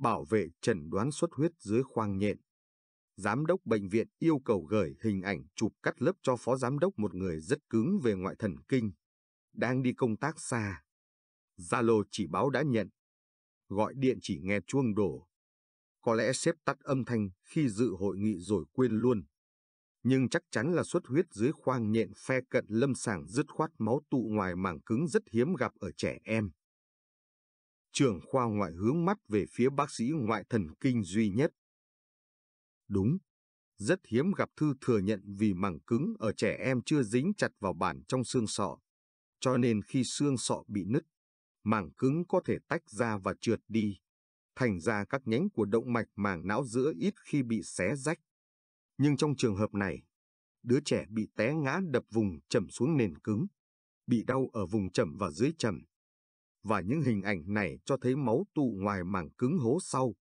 bảo vệ chẩn đoán xuất huyết dưới khoang nhện. Giám đốc bệnh viện yêu cầu gửi hình ảnh chụp cắt lớp cho phó giám đốc một người rất cứng về ngoại thần kinh, đang đi công tác xa. Zalo chỉ báo đã nhận, gọi điện chỉ nghe chuông đổ. Có lẽ xếp tắt âm thanh khi dự hội nghị rồi quên luôn. Nhưng chắc chắn là xuất huyết dưới khoang nhện phe cận lâm sàng dứt khoát máu tụ ngoài màng cứng rất hiếm gặp ở trẻ em. Trưởng khoa ngoại hướng mắt về phía bác sĩ ngoại thần kinh duy nhất. Đúng, rất hiếm gặp thư thừa nhận vì màng cứng ở trẻ em chưa dính chặt vào bản trong xương sọ. Cho nên khi xương sọ bị nứt, màng cứng có thể tách ra và trượt đi, thành ra các nhánh của động mạch màng não giữa ít khi bị xé rách. Nhưng trong trường hợp này, đứa trẻ bị té ngã đập vùng chầm xuống nền cứng, bị đau ở vùng chầm và dưới chầm, và những hình ảnh này cho thấy máu tụ ngoài màng cứng hố sau.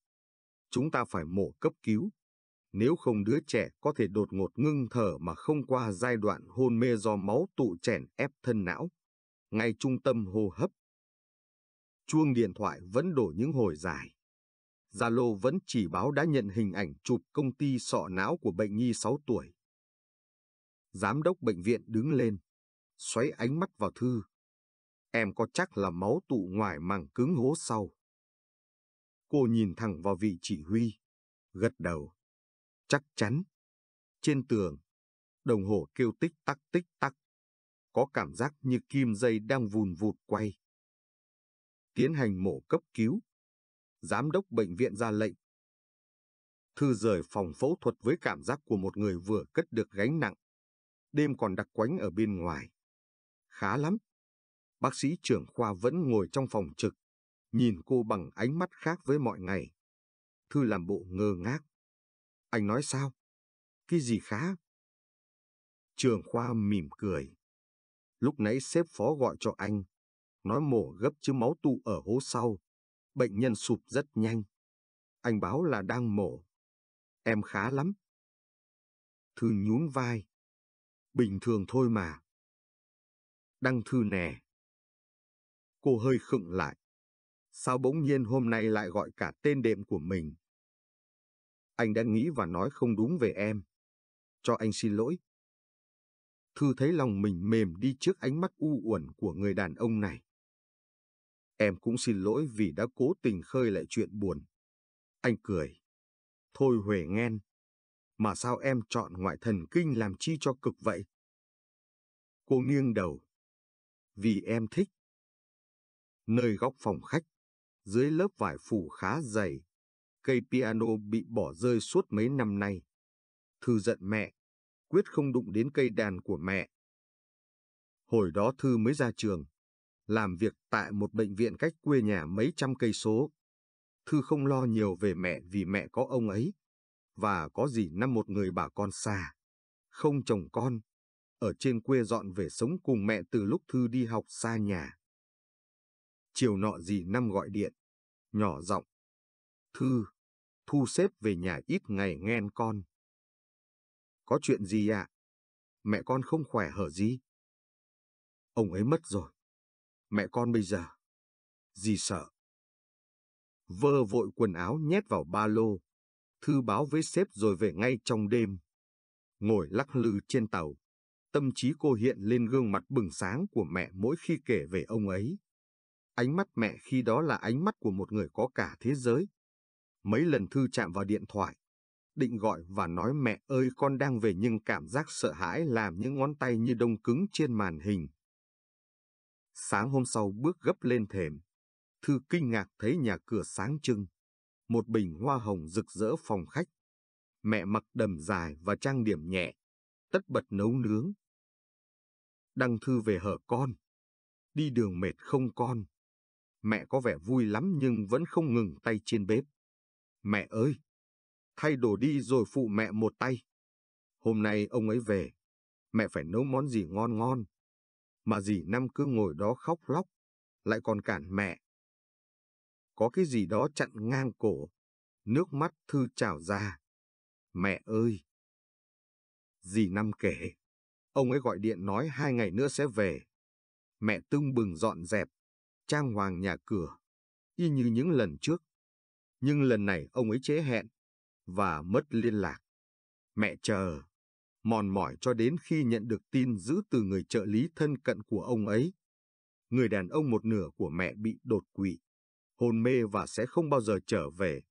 Chúng ta phải mổ cấp cứu, nếu không đứa trẻ có thể đột ngột ngưng thở mà không qua giai đoạn hôn mê do máu tụ chèn ép thân não, ngay trung tâm hô hấp. Chuông điện thoại vẫn đổ những hồi dài. Zalo vẫn chỉ báo đã nhận hình ảnh chụp công ty sọ não của bệnh nhi 6 tuổi. Giám đốc bệnh viện đứng lên, xoáy ánh mắt vào thư em có chắc là máu tụ ngoài màng cứng hố sau. Cô nhìn thẳng vào vị chỉ huy, gật đầu. Chắc chắn. Trên tường, đồng hồ kêu tích tắc tích tắc. Có cảm giác như kim dây đang vùn vụt quay. Tiến hành mổ cấp cứu. Giám đốc bệnh viện ra lệnh. Thư rời phòng phẫu thuật với cảm giác của một người vừa cất được gánh nặng. Đêm còn đặc quánh ở bên ngoài. Khá lắm bác sĩ trưởng khoa vẫn ngồi trong phòng trực, nhìn cô bằng ánh mắt khác với mọi ngày. Thư làm bộ ngơ ngác. Anh nói sao? Cái gì khá? Trường khoa mỉm cười. Lúc nãy sếp phó gọi cho anh, nói mổ gấp chứ máu tụ ở hố sau. Bệnh nhân sụp rất nhanh. Anh báo là đang mổ. Em khá lắm. Thư nhún vai. Bình thường thôi mà. Đăng thư nè cô hơi khựng lại. Sao bỗng nhiên hôm nay lại gọi cả tên đệm của mình? Anh đã nghĩ và nói không đúng về em. Cho anh xin lỗi. Thư thấy lòng mình mềm đi trước ánh mắt u uẩn của người đàn ông này. Em cũng xin lỗi vì đã cố tình khơi lại chuyện buồn. Anh cười. Thôi Huệ nghen. Mà sao em chọn ngoại thần kinh làm chi cho cực vậy? Cô nghiêng đầu. Vì em thích. Nơi góc phòng khách, dưới lớp vải phủ khá dày, cây piano bị bỏ rơi suốt mấy năm nay. Thư giận mẹ, quyết không đụng đến cây đàn của mẹ. Hồi đó Thư mới ra trường, làm việc tại một bệnh viện cách quê nhà mấy trăm cây số. Thư không lo nhiều về mẹ vì mẹ có ông ấy, và có gì năm một người bà con xa, không chồng con, ở trên quê dọn về sống cùng mẹ từ lúc Thư đi học xa nhà chiều nọ dì năm gọi điện, nhỏ giọng. Thư, thu xếp về nhà ít ngày nghen con. Có chuyện gì ạ? Mẹ con không khỏe hở gì? Ông ấy mất rồi. Mẹ con bây giờ. Dì sợ. Vơ vội quần áo nhét vào ba lô. Thư báo với sếp rồi về ngay trong đêm. Ngồi lắc lư trên tàu, tâm trí cô hiện lên gương mặt bừng sáng của mẹ mỗi khi kể về ông ấy. Ánh mắt mẹ khi đó là ánh mắt của một người có cả thế giới. Mấy lần Thư chạm vào điện thoại, định gọi và nói mẹ ơi con đang về nhưng cảm giác sợ hãi làm những ngón tay như đông cứng trên màn hình. Sáng hôm sau bước gấp lên thềm, Thư kinh ngạc thấy nhà cửa sáng trưng, một bình hoa hồng rực rỡ phòng khách. Mẹ mặc đầm dài và trang điểm nhẹ, tất bật nấu nướng. Đăng Thư về hở con, đi đường mệt không con mẹ có vẻ vui lắm nhưng vẫn không ngừng tay trên bếp. Mẹ ơi! Thay đồ đi rồi phụ mẹ một tay. Hôm nay ông ấy về, mẹ phải nấu món gì ngon ngon. Mà dì Năm cứ ngồi đó khóc lóc, lại còn cản mẹ. Có cái gì đó chặn ngang cổ, nước mắt Thư trào ra. Mẹ ơi! Dì Năm kể, ông ấy gọi điện nói hai ngày nữa sẽ về. Mẹ tưng bừng dọn dẹp, trang hoàng nhà cửa, y như những lần trước. Nhưng lần này ông ấy chế hẹn và mất liên lạc. Mẹ chờ, mòn mỏi cho đến khi nhận được tin giữ từ người trợ lý thân cận của ông ấy. Người đàn ông một nửa của mẹ bị đột quỵ, hôn mê và sẽ không bao giờ trở về.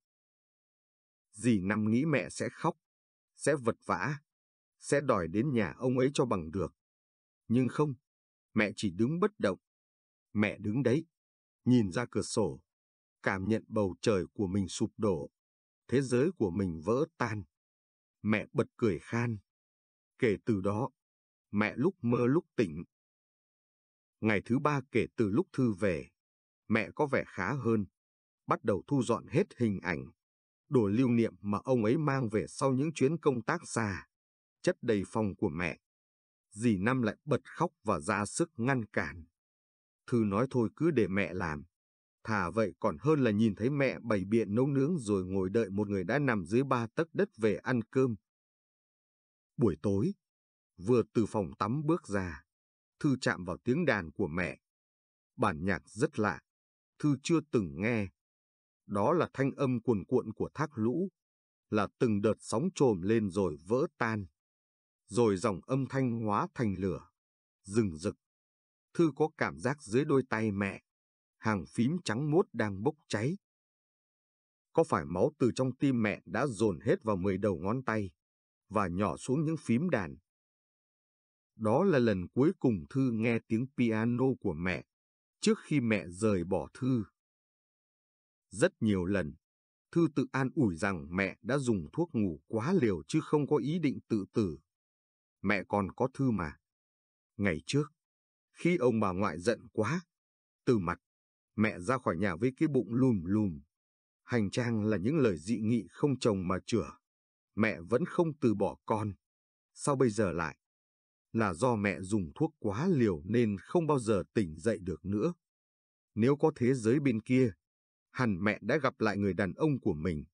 Dì Năm nghĩ mẹ sẽ khóc, sẽ vật vã, sẽ đòi đến nhà ông ấy cho bằng được. Nhưng không, mẹ chỉ đứng bất động, mẹ đứng đấy, nhìn ra cửa sổ, cảm nhận bầu trời của mình sụp đổ, thế giới của mình vỡ tan. Mẹ bật cười khan. Kể từ đó, mẹ lúc mơ lúc tỉnh. Ngày thứ ba kể từ lúc Thư về, mẹ có vẻ khá hơn, bắt đầu thu dọn hết hình ảnh, đồ lưu niệm mà ông ấy mang về sau những chuyến công tác xa, chất đầy phòng của mẹ. Dì Năm lại bật khóc và ra sức ngăn cản. Thư nói thôi cứ để mẹ làm. Thà vậy còn hơn là nhìn thấy mẹ bày biện nấu nướng rồi ngồi đợi một người đã nằm dưới ba tấc đất về ăn cơm. Buổi tối, vừa từ phòng tắm bước ra, Thư chạm vào tiếng đàn của mẹ. Bản nhạc rất lạ, Thư chưa từng nghe. Đó là thanh âm cuồn cuộn của thác lũ, là từng đợt sóng trồm lên rồi vỡ tan. Rồi dòng âm thanh hóa thành lửa, rừng rực Thư có cảm giác dưới đôi tay mẹ, hàng phím trắng mốt đang bốc cháy. Có phải máu từ trong tim mẹ đã dồn hết vào mười đầu ngón tay và nhỏ xuống những phím đàn? Đó là lần cuối cùng Thư nghe tiếng piano của mẹ trước khi mẹ rời bỏ Thư. Rất nhiều lần, Thư tự an ủi rằng mẹ đã dùng thuốc ngủ quá liều chứ không có ý định tự tử. Mẹ còn có Thư mà. Ngày trước, khi ông bà ngoại giận quá, từ mặt, mẹ ra khỏi nhà với cái bụng lùm lùm. Hành trang là những lời dị nghị không chồng mà chửa, Mẹ vẫn không từ bỏ con. Sao bây giờ lại? Là do mẹ dùng thuốc quá liều nên không bao giờ tỉnh dậy được nữa. Nếu có thế giới bên kia, hẳn mẹ đã gặp lại người đàn ông của mình.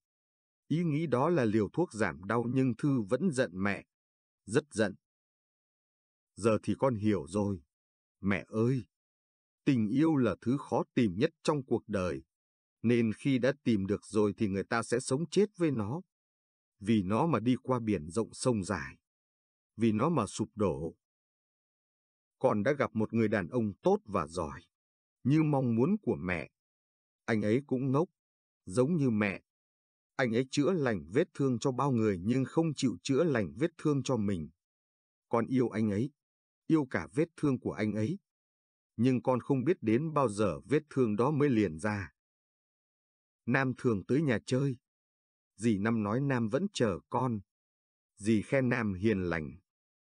Ý nghĩ đó là liều thuốc giảm đau nhưng Thư vẫn giận mẹ. Rất giận. Giờ thì con hiểu rồi. Mẹ ơi! Tình yêu là thứ khó tìm nhất trong cuộc đời, nên khi đã tìm được rồi thì người ta sẽ sống chết với nó. Vì nó mà đi qua biển rộng sông dài. Vì nó mà sụp đổ. Con đã gặp một người đàn ông tốt và giỏi, như mong muốn của mẹ. Anh ấy cũng ngốc, giống như mẹ. Anh ấy chữa lành vết thương cho bao người nhưng không chịu chữa lành vết thương cho mình. Con yêu anh ấy, yêu cả vết thương của anh ấy. Nhưng con không biết đến bao giờ vết thương đó mới liền ra. Nam thường tới nhà chơi. Dì Năm nói Nam vẫn chờ con. Dì khen Nam hiền lành,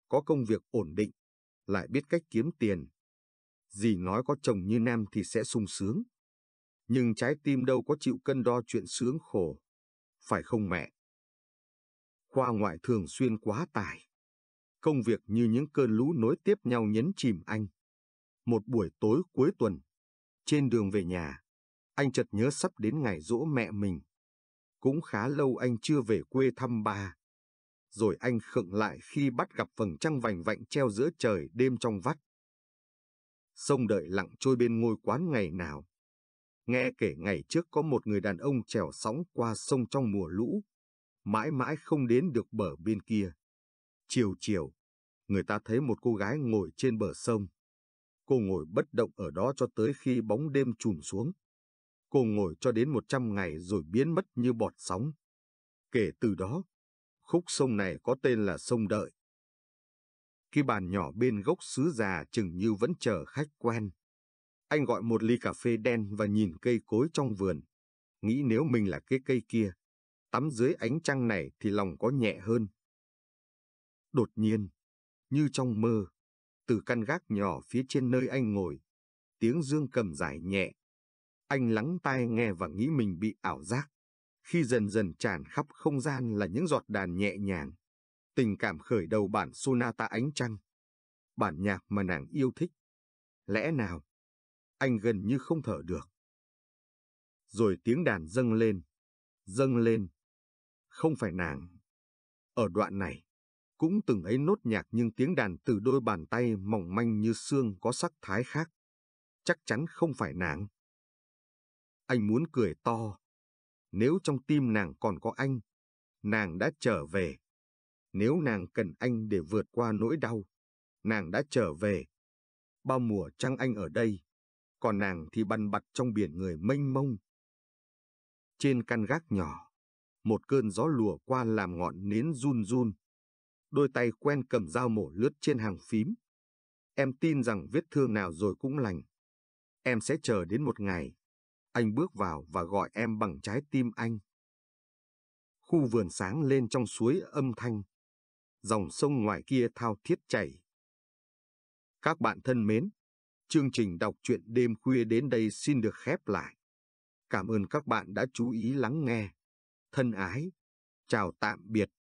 có công việc ổn định, lại biết cách kiếm tiền. Dì nói có chồng như Nam thì sẽ sung sướng. Nhưng trái tim đâu có chịu cân đo chuyện sướng khổ. Phải không mẹ? Khoa ngoại thường xuyên quá tải. Công việc như những cơn lũ nối tiếp nhau nhấn chìm anh. Một buổi tối cuối tuần, trên đường về nhà, anh chợt nhớ sắp đến ngày dỗ mẹ mình. Cũng khá lâu anh chưa về quê thăm bà. Rồi anh khựng lại khi bắt gặp phần trăng vành vạnh treo giữa trời đêm trong vắt. Sông đợi lặng trôi bên ngôi quán ngày nào. Nghe kể ngày trước có một người đàn ông trèo sóng qua sông trong mùa lũ, mãi mãi không đến được bờ bên kia. Chiều chiều, người ta thấy một cô gái ngồi trên bờ sông. Cô ngồi bất động ở đó cho tới khi bóng đêm trùm xuống. Cô ngồi cho đến 100 ngày rồi biến mất như bọt sóng. Kể từ đó, khúc sông này có tên là sông Đợi. Khi bàn nhỏ bên gốc sứ già chừng như vẫn chờ khách quen. Anh gọi một ly cà phê đen và nhìn cây cối trong vườn. Nghĩ nếu mình là cái cây kia, tắm dưới ánh trăng này thì lòng có nhẹ hơn. Đột nhiên, như trong mơ. Từ căn gác nhỏ phía trên nơi anh ngồi, tiếng dương cầm dài nhẹ. Anh lắng tai nghe và nghĩ mình bị ảo giác. Khi dần dần tràn khắp không gian là những giọt đàn nhẹ nhàng. Tình cảm khởi đầu bản Sonata Ánh Trăng. Bản nhạc mà nàng yêu thích. Lẽ nào? Anh gần như không thở được. Rồi tiếng đàn dâng lên. Dâng lên. Không phải nàng. Ở đoạn này, cũng từng ấy nốt nhạc nhưng tiếng đàn từ đôi bàn tay mỏng manh như xương có sắc thái khác. Chắc chắn không phải nàng. Anh muốn cười to. Nếu trong tim nàng còn có anh, nàng đã trở về. Nếu nàng cần anh để vượt qua nỗi đau, nàng đã trở về. Bao mùa trăng anh ở đây, còn nàng thì bần bật trong biển người mênh mông. Trên căn gác nhỏ, một cơn gió lùa qua làm ngọn nến run run đôi tay quen cầm dao mổ lướt trên hàng phím. Em tin rằng vết thương nào rồi cũng lành. Em sẽ chờ đến một ngày. Anh bước vào và gọi em bằng trái tim anh. Khu vườn sáng lên trong suối âm thanh. Dòng sông ngoài kia thao thiết chảy. Các bạn thân mến, chương trình đọc truyện đêm khuya đến đây xin được khép lại. Cảm ơn các bạn đã chú ý lắng nghe. Thân ái, chào tạm biệt.